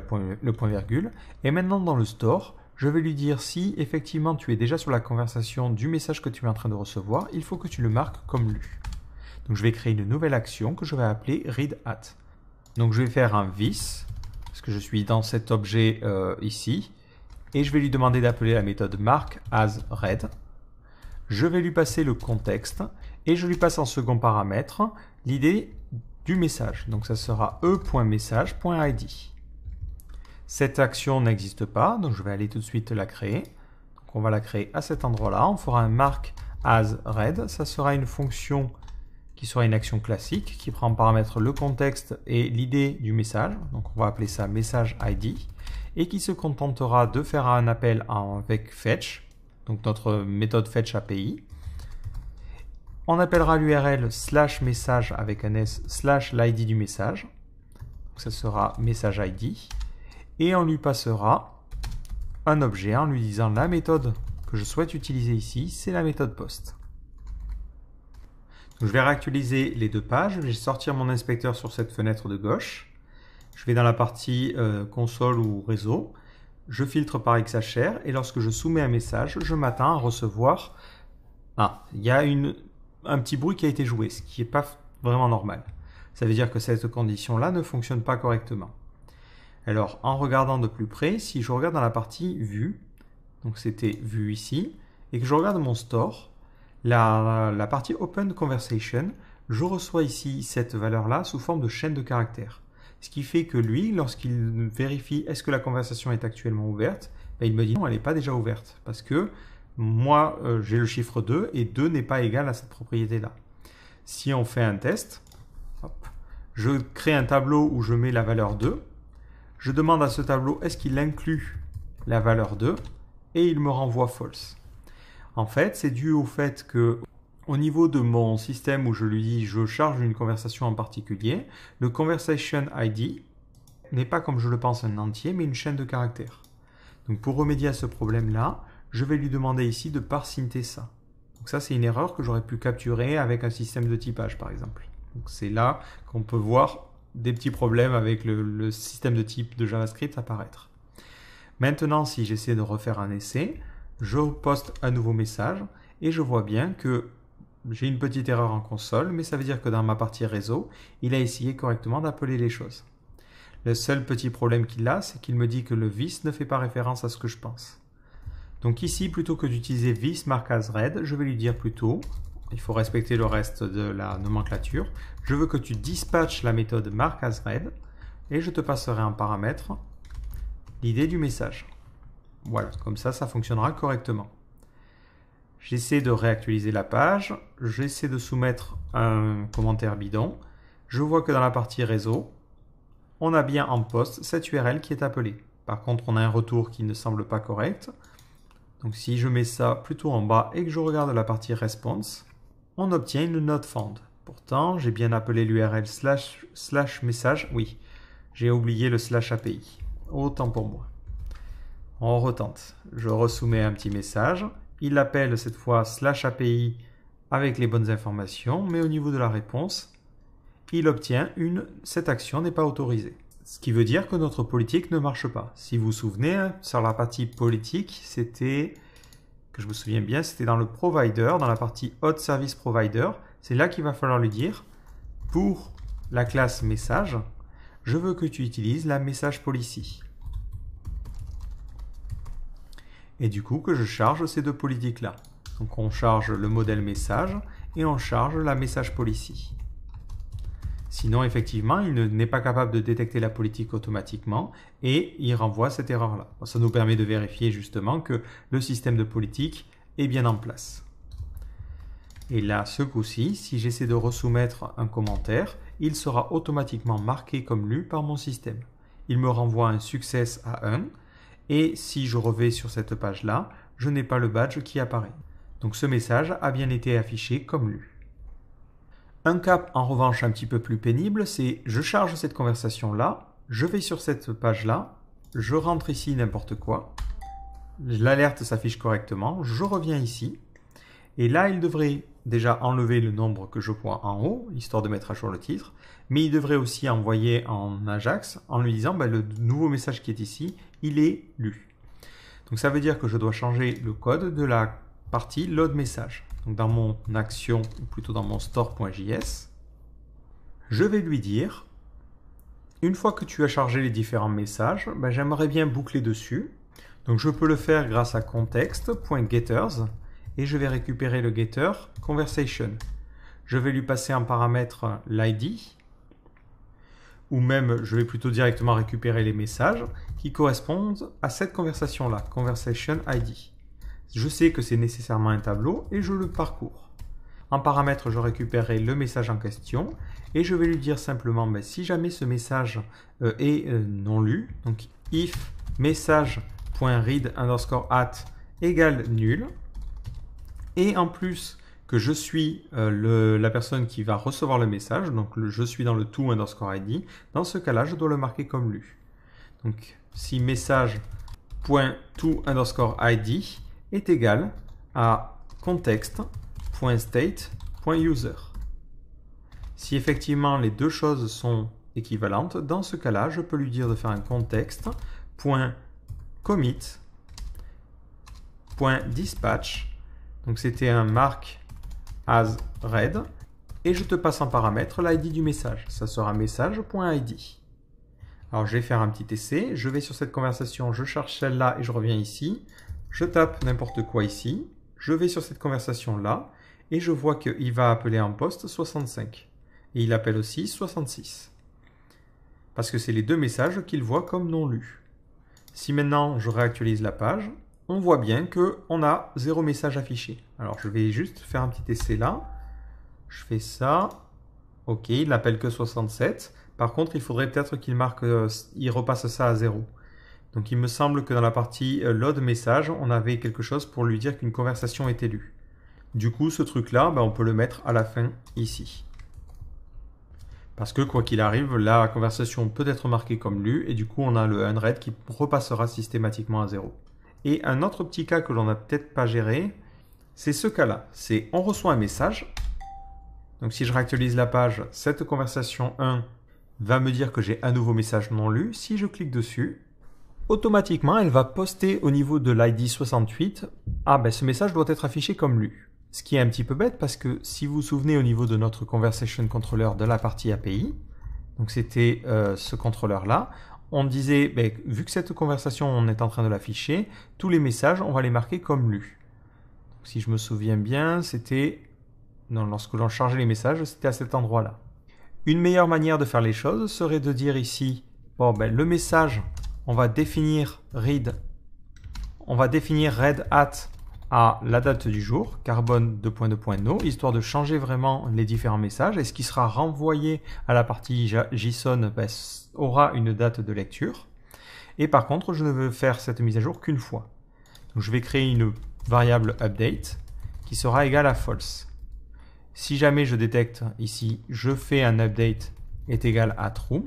point virgule. Et maintenant dans le store, je vais lui dire si effectivement tu es déjà sur la conversation du message que tu es en train de recevoir, il faut que tu le marques comme lu. Donc je vais créer une nouvelle action que je vais appeler read Donc je vais faire un vis, parce que je suis dans cet objet euh, ici, et je vais lui demander d'appeler la méthode mark Je vais lui passer le contexte, et je lui passe en second paramètre l'idée du message. Donc ça sera e.message.id. Cette action n'existe pas, donc je vais aller tout de suite la créer. Donc on va la créer à cet endroit-là. On fera un mark as red. Ça sera une fonction qui sera une action classique qui prend en paramètre le contexte et l'idée du message. Donc on va appeler ça message ID et qui se contentera de faire un appel avec fetch, donc notre méthode fetch API, on appellera l'URL slash message avec un S slash l'ID du message. Donc ça sera message ID. Et on lui passera un objet en lui disant la méthode que je souhaite utiliser ici, c'est la méthode post. je vais réactualiser les deux pages. Je vais sortir mon inspecteur sur cette fenêtre de gauche. Je vais dans la partie euh, console ou réseau. Je filtre par XHR et lorsque je soumets un message, je m'attends à recevoir... Ah, il y a une un petit bruit qui a été joué, ce qui n'est pas vraiment normal. Ça veut dire que cette condition-là ne fonctionne pas correctement. Alors, en regardant de plus près, si je regarde dans la partie vue, donc c'était vue ici, et que je regarde mon store, la, partie Open Conversation, je reçois ici cette valeur-là sous forme de chaîne de caractères. Ce qui fait que lui, lorsqu'il vérifie est-ce que la conversation est actuellement ouverte, ben, il me dit non, elle n'est pas déjà ouverte, parce que moi euh, j'ai le chiffre 2 et 2 n'est pas égal à cette propriété-là. Si on fait un test, je crée un tableau où je mets la valeur 2, je demande à ce tableau est-ce qu'il inclut la valeur 2 et il me renvoie false. En fait, c'est dû au fait que au niveau de mon système où je lui dis je charge une conversation en particulier, le conversation ID n'est pas comme je le pense un entier, mais une chaîne de caractères. Donc pour remédier à ce problème-là, je vais lui demander ici de parsinter ça. Donc ça, c'est une erreur que j'aurais pu capturer avec un système de typage, par exemple. Donc c'est là qu'on peut voir des petits problèmes avec le, système de type de JavaScript apparaître. Maintenant, si j'essaie de refaire un essai, je poste un nouveau message et je vois bien que j'ai une petite erreur en console, mais ça veut dire que dans ma partie réseau, il a essayé correctement d'appeler les choses. Le seul petit problème qu'il a, c'est qu'il me dit que le vice ne fait pas référence à ce que je pense. Donc ici, plutôt que d'utiliser vis marque je vais lui dire plutôt, il faut respecter le reste de la nomenclature, je veux que tu dispatches la méthode marque et je te passerai en paramètre, l'idée du message. Voilà, comme ça, ça fonctionnera correctement. J'essaie de réactualiser la page, j'essaie de soumettre un commentaire bidon. Je vois que dans la partie réseau, on a bien en poste cette URL qui est appelée. Par contre, on a un retour qui ne semble pas correct. Donc si je mets ça plutôt en bas et que je regarde la partie response, on obtient une note found. Pourtant, j'ai bien appelé l'URL slash, message. Oui, j'ai oublié le slash API. Autant pour moi. On retente. Je resoumets un petit message. Il appelle cette fois slash API avec les bonnes informations, mais au niveau de la réponse, il obtient une cette action n'est pas autorisée. Ce qui veut dire que notre politique ne marche pas. Si vous vous souvenez, hein, sur la partie politique, c'était, que je me souviens bien, c'était dans le provider, dans la partie Hot Service Provider. C'est là qu'il va falloir lui dire, pour la classe message, je veux que tu utilises la message policy. Et du coup, que je charge ces deux politiques-là. Donc on charge le modèle message et on charge la message policy. Sinon, effectivement, il n'est pas capable de détecter la politique automatiquement et il renvoie cette erreur-là. Ça nous permet de vérifier justement que le système de politique est bien en place. Et là, ce coup-ci, si j'essaie de resoumettre un commentaire, il sera automatiquement marqué comme lu par mon système. Il me renvoie un succès à 1, et si je revais sur cette page-là, je n'ai pas le badge qui apparaît. Donc ce message a bien été affiché comme lu. Un cap, en revanche, un petit peu plus pénible, c'est je charge cette conversation-là, je vais sur cette page-là, je rentre ici n'importe quoi, l'alerte s'affiche correctement, je reviens ici, et là, il devrait déjà enlever le nombre que je vois en haut, histoire de mettre à jour le titre, mais il devrait aussi envoyer en Ajax en lui disant bah, le nouveau message qui est ici, il est lu. Donc ça veut dire que je dois changer le code de la partie load message dans mon action, ou plutôt dans mon store.js, je vais lui dire, une fois que tu as chargé les différents messages, ben, j'aimerais bien boucler dessus. Donc je peux le faire grâce à context.getters et je vais récupérer le getter conversation. Je vais lui passer en paramètre l'ID ou même je vais plutôt directement récupérer les messages qui correspondent à cette conversation là, conversation ID. Je sais que c'est nécessairement un tableau et je le parcours. En paramètre, je récupérerai le message en question et je vais lui dire simplement ben, si jamais ce message euh, est euh, non lu, donc if message.read underscore at égale nul. Et en plus que je suis euh, la personne qui va recevoir le message, donc je suis dans le to underscore id, dans ce cas-là, je dois le marquer comme lu. Donc si message.to underscore id est égal à context.state.user. Si effectivement les deux choses sont équivalentes, dans ce cas-là, je peux lui dire de faire un context.commit.dispatch. Donc c'était un mark as read et je te passe en paramètre l'ID du message. Ça sera message.id. Alors je vais faire un petit essai. Je vais sur cette conversation, je cherche celle-là et je reviens ici. Je tape n'importe quoi ici, je vais sur cette conversation-là, et je vois qu'il va appeler en poste 65. Et il appelle aussi 66. Parce que c'est les deux messages qu'il voit comme non lus. Si maintenant je réactualise la page, on voit bien que on a zéro message affiché. Alors je vais juste faire un petit essai là. Je fais ça. Ok, il n'appelle que 67. Par contre, il faudrait peut-être qu'il marque, euh, il repasse ça à zéro. Donc il me semble que dans la partie euh, load message, on avait quelque chose pour lui dire qu'une conversation était lue. Du coup, ce truc-là, ben, on peut le mettre à la fin ici. Parce que quoi qu'il arrive, la conversation peut être marquée comme lue et du coup on a le unread qui repassera systématiquement à zéro. Et un autre petit cas que l'on n'a peut-être pas géré, c'est ce cas-là. C'est on reçoit un message. Donc si je réactualise la page, cette conversation 1 va me dire que j'ai un nouveau message non lu. Si je clique dessus, automatiquement, elle va poster au niveau de l'ID 68, ah ben ce message doit être affiché comme lu. Ce qui est un petit peu bête parce que si vous vous souvenez au niveau de notre conversation controller de la partie API, donc c'était euh, ce contrôleur là, on disait, ben, vu que cette conversation on est en train de l'afficher, tous les messages on va les marquer comme lu ». si je me souviens bien, c'était, lorsque l'on chargeait les messages, c'était à cet endroit là. Une meilleure manière de faire les choses serait de dire ici, bon ben le message on va définir read, on va définir red hat à la date du jour, carbone 2.2.no, histoire de changer vraiment les différents messages. Et ce qui sera renvoyé à la partie JSON bah, aura une date de lecture. Et par contre, je ne veux faire cette mise à jour qu'une fois. Donc je vais créer une variable update qui sera égale à false. Si jamais je détecte ici, je fais un update est égal à true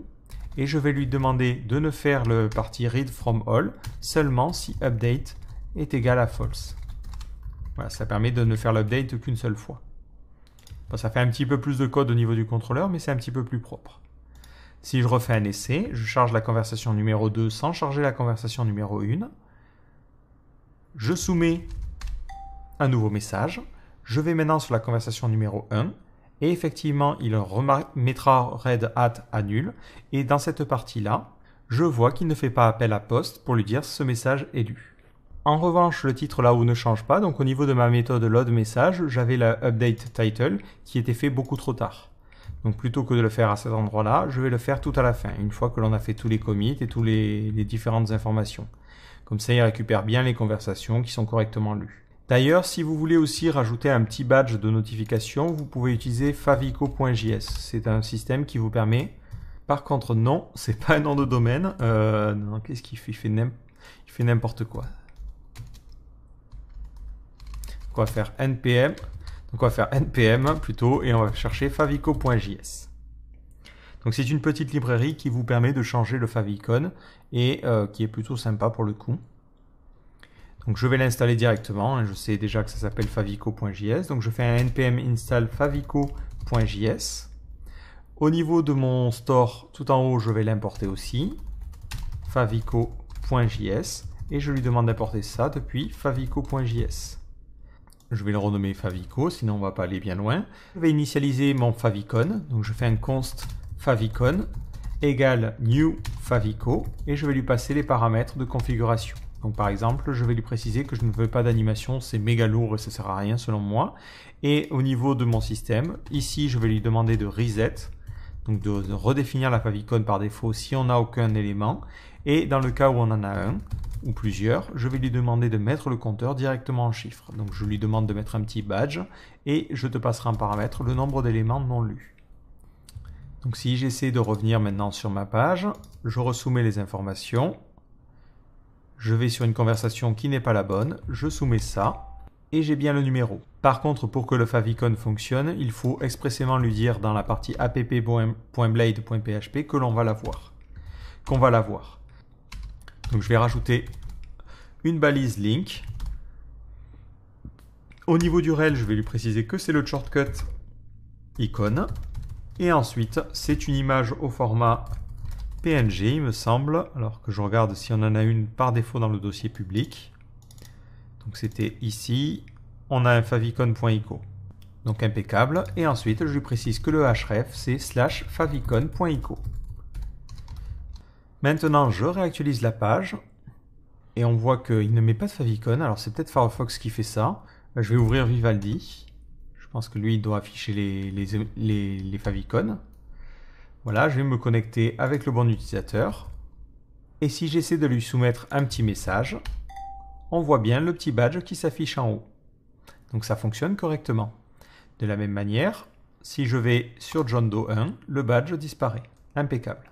et je vais lui demander de ne faire le parti read from all seulement si update est égal à false. Voilà, ça permet de ne faire l'update qu'une seule fois. ça fait un petit peu plus de code au niveau du contrôleur, mais c'est un petit peu plus propre. Si je refais un essai, je charge la conversation numéro 2 sans charger la conversation numéro 1. Je soumets un nouveau message. Je vais maintenant sur la conversation numéro 1 et effectivement, il remettra red hat à nul. Et dans cette partie-là, je vois qu'il ne fait pas appel à post pour lui dire ce message est lu. En revanche, le titre là-haut ne change pas, donc au niveau de ma méthode load message, j'avais la update title qui était fait beaucoup trop tard. Donc plutôt que de le faire à cet endroit-là, je vais le faire tout à la fin, une fois que l'on a fait tous les commits et toutes les, les différentes informations. Comme ça, il récupère bien les conversations qui sont correctement lues. D'ailleurs, si vous voulez aussi rajouter un petit badge de notification, vous pouvez utiliser favico.js. C'est un système qui vous permet. Par contre, non, c'est pas un nom de domaine. Euh, qu'est-ce qu'il fait Il fait n'importe quoi. on va faire npm. Donc on va faire npm plutôt et on va chercher favico.js. Donc c'est une petite librairie qui vous permet de changer le favicon et euh, qui est plutôt sympa pour le coup je vais l'installer directement. Hein. Je sais déjà que ça s'appelle favico.js. Donc je fais un npm install favico.js. Au niveau de mon store, tout en haut, je vais l'importer aussi. favico.js. Et je lui demande d'importer ça depuis favico.js. Je vais le renommer favico, sinon on va pas aller bien loin. Je vais initialiser mon favicon. Donc je fais un const favicon égale new favico et je vais lui passer les paramètres de configuration. Donc par exemple, je vais lui préciser que je ne veux pas d'animation, c'est méga lourd et ça sert à rien selon moi. Et au niveau de mon système, ici je vais lui demander de reset, donc de, redéfinir la favicon par défaut si on n'a aucun élément. Et dans le cas où on en a un ou plusieurs, je vais lui demander de mettre le compteur directement en chiffres. Donc je lui demande de mettre un petit badge et je te passerai en paramètre le nombre d'éléments non lus. Donc si j'essaie de revenir maintenant sur ma page, je resoumets les informations je vais sur une conversation qui n'est pas la bonne, je soumets ça, et j'ai bien le numéro. Par contre, pour que le favicon fonctionne, il faut expressément lui dire dans la partie app.blade.php que l'on va l'avoir. Qu'on va l'avoir. Donc je vais rajouter une balise link. Au niveau du rel, je vais lui préciser que c'est le shortcut icon. Et ensuite, c'est une image au format PNG, il me semble, alors que je regarde si on en a une par défaut dans le dossier public. Donc c'était ici, on a un favicon.ico. Donc impeccable, et ensuite je lui précise que le href c'est slash favicon.ico. Maintenant je réactualise la page, et on voit qu'il ne met pas de favicon, alors c'est peut-être Firefox qui fait ça. Je vais ouvrir Vivaldi, je pense que lui il doit afficher les, les, les favicons. Voilà, je vais me connecter avec le bon utilisateur. Et si j'essaie de lui soumettre un petit message, on voit bien le petit badge qui s'affiche en haut. Donc ça fonctionne correctement. De la même manière, si je vais sur John Doe 1, le badge disparaît. Impeccable.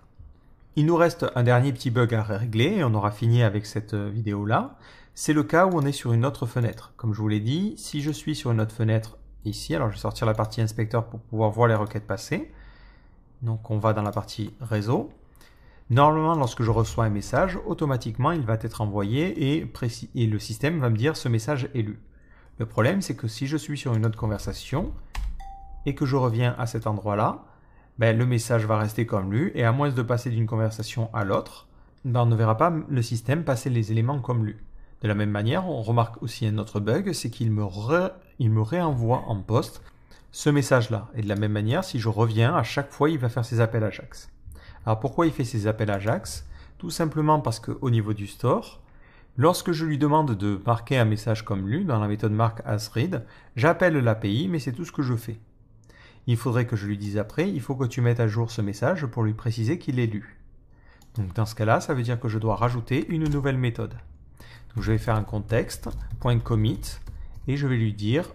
Il nous reste un dernier petit bug à régler et on aura fini avec cette euh, vidéo-là. C'est le cas où on est sur une autre fenêtre. Comme je vous l'ai dit, si je suis sur une autre fenêtre ici, alors je vais sortir la partie inspecteur pour pouvoir voir les requêtes passer, donc on va dans la partie réseau. Normalement, lorsque je reçois un message, automatiquement il va être envoyé et, le système va me dire ce message est lu. Le problème, c'est que si je suis sur une autre conversation et que je reviens à cet endroit-là, ben, le message va rester comme lu et à moins de passer d'une conversation à l'autre, ben, on ne verra pas le système passer les éléments comme lu. De la même manière, on remarque aussi un autre bug, c'est qu'il me, me réenvoie en poste ce message-là. Et de la même manière, si je reviens, à chaque fois, il va faire ses appels à Ajax. Alors pourquoi il fait ses appels à Ajax Tout simplement parce qu'au niveau du store, lorsque je lui demande de marquer un message comme lu » dans la méthode mark as read, j'appelle l'API, mais c'est tout ce que je fais. Il faudrait que je lui dise après, il faut que tu mettes à jour ce message pour lui préciser qu'il est lu. Donc dans ce cas-là, ça veut dire que je dois rajouter une nouvelle méthode. je vais faire un contexte, point .commit, et je vais lui dire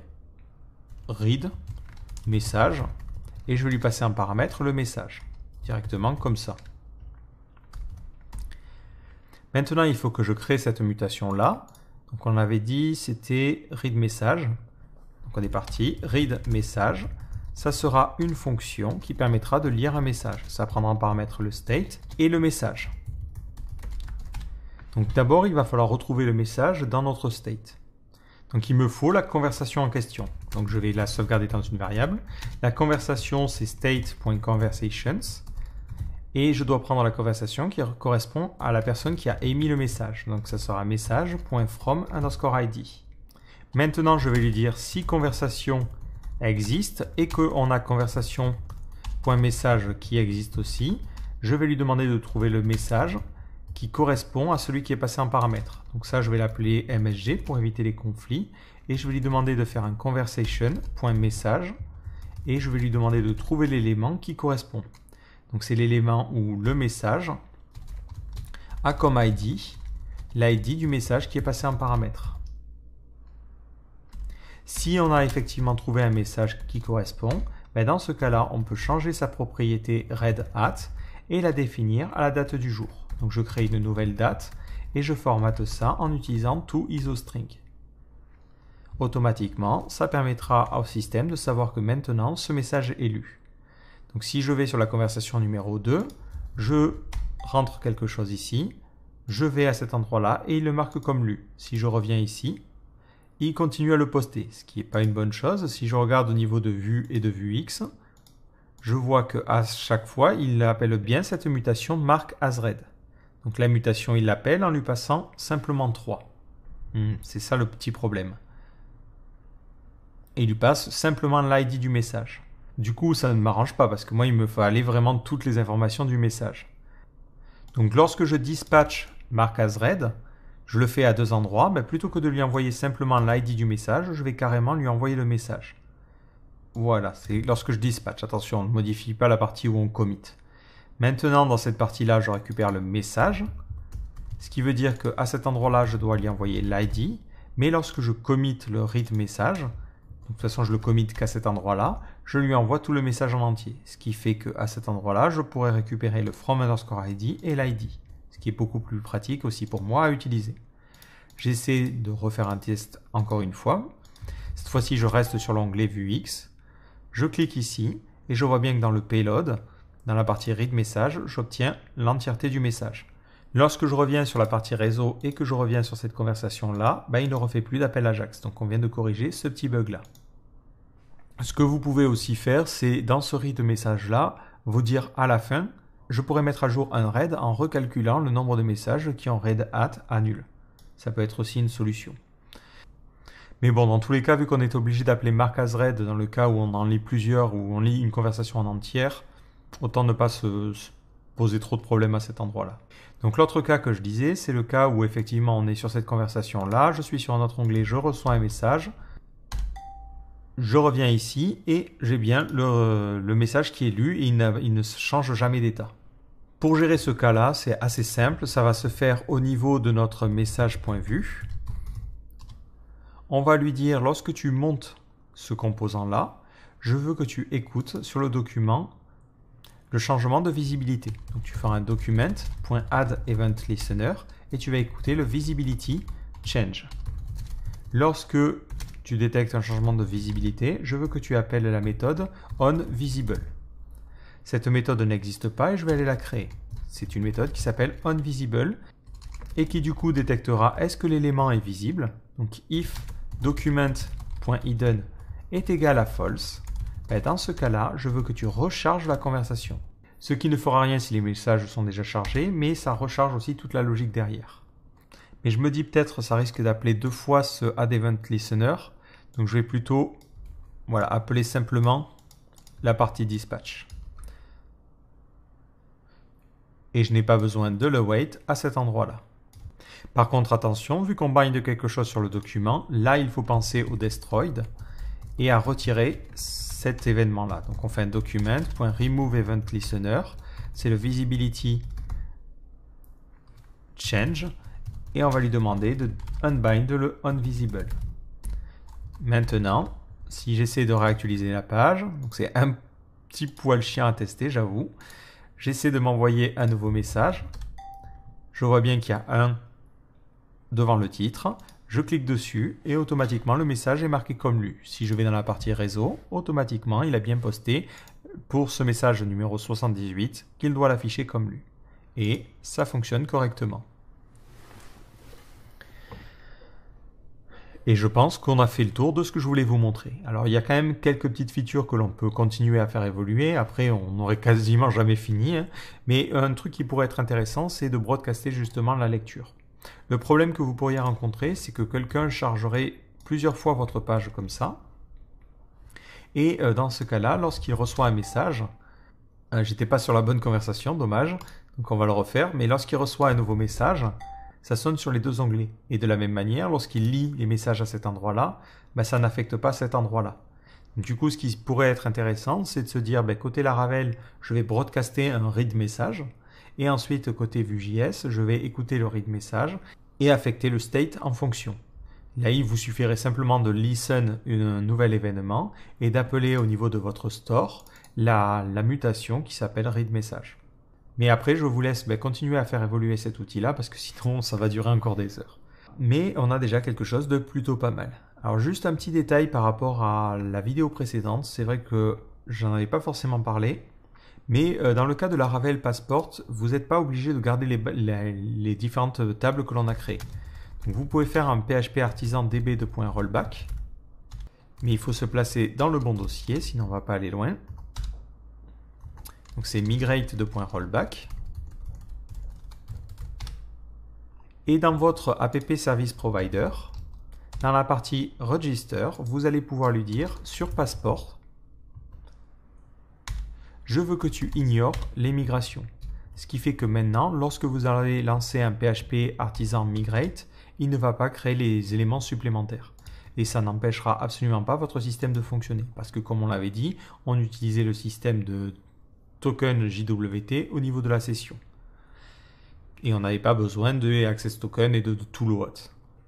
read message et je vais lui passer un paramètre, le message, directement comme ça. Maintenant, il faut que je crée cette mutation-là. Donc on avait dit c'était read message. Donc on est parti, read message. Ça sera une fonction qui permettra de lire un message. Ça prendra en paramètre le state et le message. Donc d'abord, il va falloir retrouver le message dans notre state. Donc il me faut la conversation en question. Donc je vais la sauvegarder dans une variable. La conversation, c'est state.conversations. Et je dois prendre la conversation qui correspond à la personne qui a émis le message. Donc ça sera message.from underscore ID. Maintenant, je vais lui dire si conversation existe et qu'on a conversation.message qui existe aussi, je vais lui demander de trouver le message qui correspond à celui qui est passé en paramètre. Donc ça, je vais l'appeler MSG pour éviter les conflits. Et je vais lui demander de faire un conversation.message. Et je vais lui demander de trouver l'élément qui correspond. Donc c'est l'élément où le message a comme ID l'ID du message qui est passé en paramètre. Si on a effectivement trouvé un message qui correspond, ben dans ce cas-là, on peut changer sa propriété red hat et la définir à la date du jour. Donc je crée une nouvelle date et je formate ça en utilisant to isostring. Automatiquement, ça permettra au système de savoir que maintenant ce message est lu. Donc si je vais sur la conversation numéro 2, je rentre quelque chose ici, je vais à cet endroit-là et il le marque comme lu. Si je reviens ici, il continue à le poster, ce qui n'est pas une bonne chose. Si je regarde au niveau de vue et de vue X, je vois que à chaque fois, il appelle bien cette mutation marque as donc la mutation, il l'appelle en lui passant simplement 3. Hmm, c'est ça le petit problème. Et il lui passe simplement l'ID du message. Du coup, ça ne m'arrange pas parce que moi, il me faut aller vraiment toutes les informations du message. Donc lorsque je dispatch mark Azred, je le fais à deux endroits, mais plutôt que de lui envoyer simplement l'ID du message, je vais carrément lui envoyer le message. Voilà, c'est lorsque je dispatch. Attention, on ne modifie pas la partie où on commit. Maintenant, dans cette partie-là, je récupère le message. Ce qui veut dire qu'à cet endroit-là, je dois lui envoyer l'ID. Mais lorsque je commit le read message, de toute façon, je le commit qu'à cet endroit-là, je lui envoie tout le message en entier. Ce qui fait qu'à cet endroit-là, je pourrais récupérer le from underscore ID et l'ID. Ce qui est beaucoup plus pratique aussi pour moi à utiliser. J'essaie de refaire un test encore une fois. Cette fois-ci, je reste sur l'onglet Vue X. Je clique ici et je vois bien que dans le payload, dans la partie read message, j'obtiens l'entièreté du message. Lorsque je reviens sur la partie réseau et que je reviens sur cette conversation-là, ben, il ne refait plus d'appel Ajax. Donc on vient de corriger ce petit bug-là. Ce que vous pouvez aussi faire, c'est dans ce read message-là, vous dire à la fin, je pourrais mettre à jour un raid en recalculant le nombre de messages qui en raid at annulent. Ça peut être aussi une solution. Mais bon, dans tous les cas, vu qu'on est obligé d'appeler mark dans le cas où on en lit plusieurs, ou on lit une conversation en entière, autant ne pas se, poser trop de problèmes à cet endroit-là. Donc l'autre cas que je disais, c'est le cas où effectivement on est sur cette conversation-là, je suis sur un autre onglet, je reçois un message, je reviens ici et j'ai bien le, message qui est lu et il, il ne change jamais d'état. Pour gérer ce cas-là, c'est assez simple, ça va se faire au niveau de notre message point vue. On va lui dire, lorsque tu montes ce composant-là, je veux que tu écoutes sur le document le changement de visibilité. Donc tu feras un document.addEventListener et tu vas écouter le visibility change. Lorsque tu détectes un changement de visibilité, je veux que tu appelles la méthode onVisible. Cette méthode n'existe pas et je vais aller la créer. C'est une méthode qui s'appelle onVisible et qui du coup détectera est-ce que l'élément est visible. Donc if document.hidden est égal à false, eh, dans ce cas-là, je veux que tu recharges la conversation. Ce qui ne fera rien si les messages sont déjà chargés, mais ça recharge aussi toute la logique derrière. Mais je me dis peut-être ça risque d'appeler deux fois ce Add Event Listener, donc je vais plutôt voilà, appeler simplement la partie dispatch. Et je n'ai pas besoin de le wait à cet endroit-là. Par contre, attention, vu qu'on de quelque chose sur le document, là, il faut penser au destroyed et à retirer cet événement-là. Donc on fait un document.removeEventListener, c'est le visibility change, et on va lui demander de unbind le onVisible. Maintenant, si j'essaie de réactualiser la page, donc c'est un petit poil chien à tester, j'avoue, j'essaie de m'envoyer un nouveau message, je vois bien qu'il y a un devant le titre, je clique dessus et automatiquement le message est marqué comme lu. Si je vais dans la partie réseau, automatiquement il a bien posté pour ce message numéro 78 qu'il doit l'afficher comme lu. Et ça fonctionne correctement. Et je pense qu'on a fait le tour de ce que je voulais vous montrer. Alors il y a quand même quelques petites features que l'on peut continuer à faire évoluer. Après, on n'aurait quasiment jamais fini. Hein. Mais un truc qui pourrait être intéressant, c'est de broadcaster justement la lecture. Le problème que vous pourriez rencontrer, c'est que quelqu'un chargerait plusieurs fois votre page comme ça. Et euh, dans ce cas-là, lorsqu'il reçoit un message, euh, j'étais pas sur la bonne conversation, dommage, donc on va le refaire, mais lorsqu'il reçoit un nouveau message, ça sonne sur les deux onglets. Et de la même manière, lorsqu'il lit les messages à cet endroit-là, bah, ça n'affecte pas cet endroit-là. Du coup, ce qui pourrait être intéressant, c'est de se dire, ben, bah, côté Laravel, je vais broadcaster un read message et ensuite côté Vue.js, je vais écouter le read message et affecter le state en fonction. Là, il vous suffirait simplement de listen un nouvel événement et d'appeler au niveau de votre store la, mutation qui s'appelle read message. Mais après, je vous laisse ben, continuer à faire évoluer cet outil-là parce que sinon, ça va durer encore des heures. Mais on a déjà quelque chose de plutôt pas mal. Alors juste un petit détail par rapport à la vidéo précédente, c'est vrai que j'en avais pas forcément parlé, mais euh, dans le cas de la Ravel Passport, vous n'êtes pas obligé de garder les, différentes euh, tables que l'on a créées. vous pouvez faire un PHP artisan db mais il faut se placer dans le bon dossier, sinon on ne va pas aller loin. Donc c'est migrate Et dans votre app service provider, dans la partie register, vous allez pouvoir lui dire sur passport, je veux que tu ignores les migrations. Ce qui fait que maintenant, lorsque vous allez lancer un PHP artisan migrate, il ne va pas créer les éléments supplémentaires. Et ça n'empêchera absolument pas votre système de fonctionner. Parce que comme on l'avait dit, on utilisait le système de token JWT au niveau de la session. Et on n'avait pas besoin de access token et de, tout le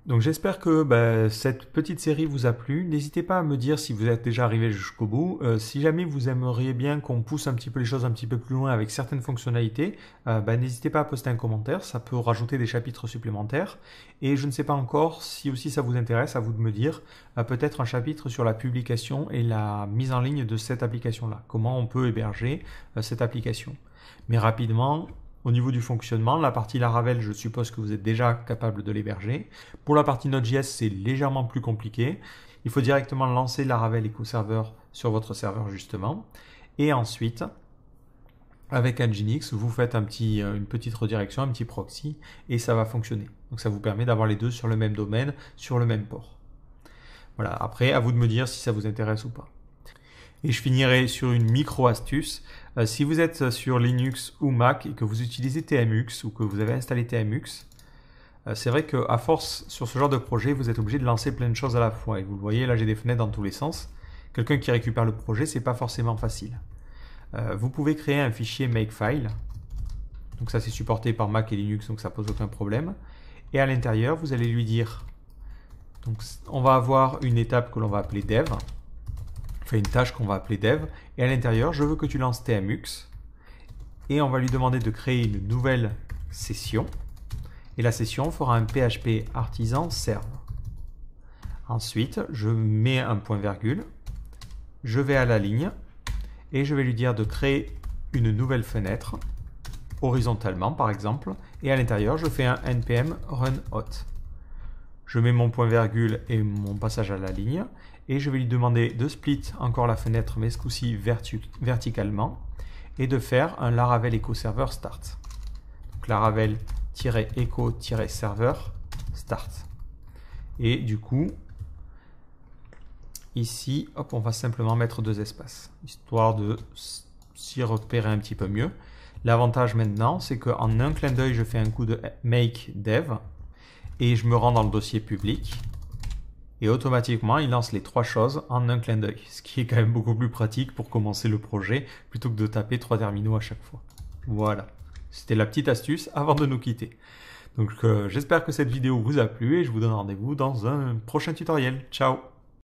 donc j'espère que bah, cette petite série vous a plu. N'hésitez pas à me dire si vous êtes déjà arrivé jusqu'au bout. Euh, si jamais vous aimeriez bien qu'on pousse un petit peu les choses un petit peu plus loin avec certaines fonctionnalités, euh, bah, n'hésitez pas à poster un commentaire, ça peut rajouter des chapitres supplémentaires. Et je ne sais pas encore si aussi ça vous intéresse, à vous de me dire, euh, peut-être un chapitre sur la publication et la mise en ligne de cette application-là. Comment on peut héberger cette application. Mais rapidement, au niveau du fonctionnement. La partie Laravel, je suppose que vous êtes déjà capable de l'héberger. Pour la partie Node.js, c'est légèrement plus compliqué. Il faut directement lancer Laravel EcoServer sur votre serveur justement. Et ensuite, avec Nginx, vous faites un petit, euh, une petite redirection, un petit proxy, et ça va fonctionner. Donc ça vous permet d'avoir les deux sur le même domaine, sur le même port. Voilà, après, à vous de me dire si ça vous intéresse ou pas. Et je finirai sur une micro-astuce. Euh, si vous êtes sur Linux ou Mac et que vous utilisez TMUX ou que vous avez installé TMUX, euh, c'est vrai qu'à force sur ce genre de projet, vous êtes obligé de lancer plein de choses à la fois. Et vous le voyez, là j'ai des fenêtres dans tous les sens. Quelqu'un qui récupère le projet, c'est pas forcément facile. Euh, vous pouvez créer un fichier makefile. Donc ça c'est supporté par Mac et Linux, donc ça pose aucun problème. Et à l'intérieur, vous allez lui dire. Donc on va avoir une étape que l'on va appeler dev. Fais une tâche qu'on va appeler dev, et à l'intérieur, je veux que tu lances TMUX, et on va lui demander de créer une nouvelle session, et la session fera un PHP artisan serve. Ensuite, je mets un point virgule, je vais à la ligne, et je vais lui dire de créer une nouvelle fenêtre, horizontalement par exemple, et à l'intérieur, je fais un npm run hot. Je mets mon point virgule et mon passage à la ligne, et je vais lui demander de split encore la fenêtre, mais ce coup-ci verticalement, et de faire un Laravel Echo Server Start. Donc Laravel-Echo-Server Start. Et du coup, ici, hop, on va simplement mettre deux espaces, histoire de s'y repérer un petit peu mieux. L'avantage maintenant, c'est qu'en un clin d'œil, je fais un coup de make dev et je me rends dans le dossier public et automatiquement il lance les trois choses en un clin d'œil, ce qui est quand même beaucoup plus pratique pour commencer le projet plutôt que de taper trois terminaux à chaque fois. Voilà, c'était la petite astuce avant de nous quitter. Donc euh, j'espère que cette vidéo vous a plu et je vous donne rendez-vous dans un prochain tutoriel. Ciao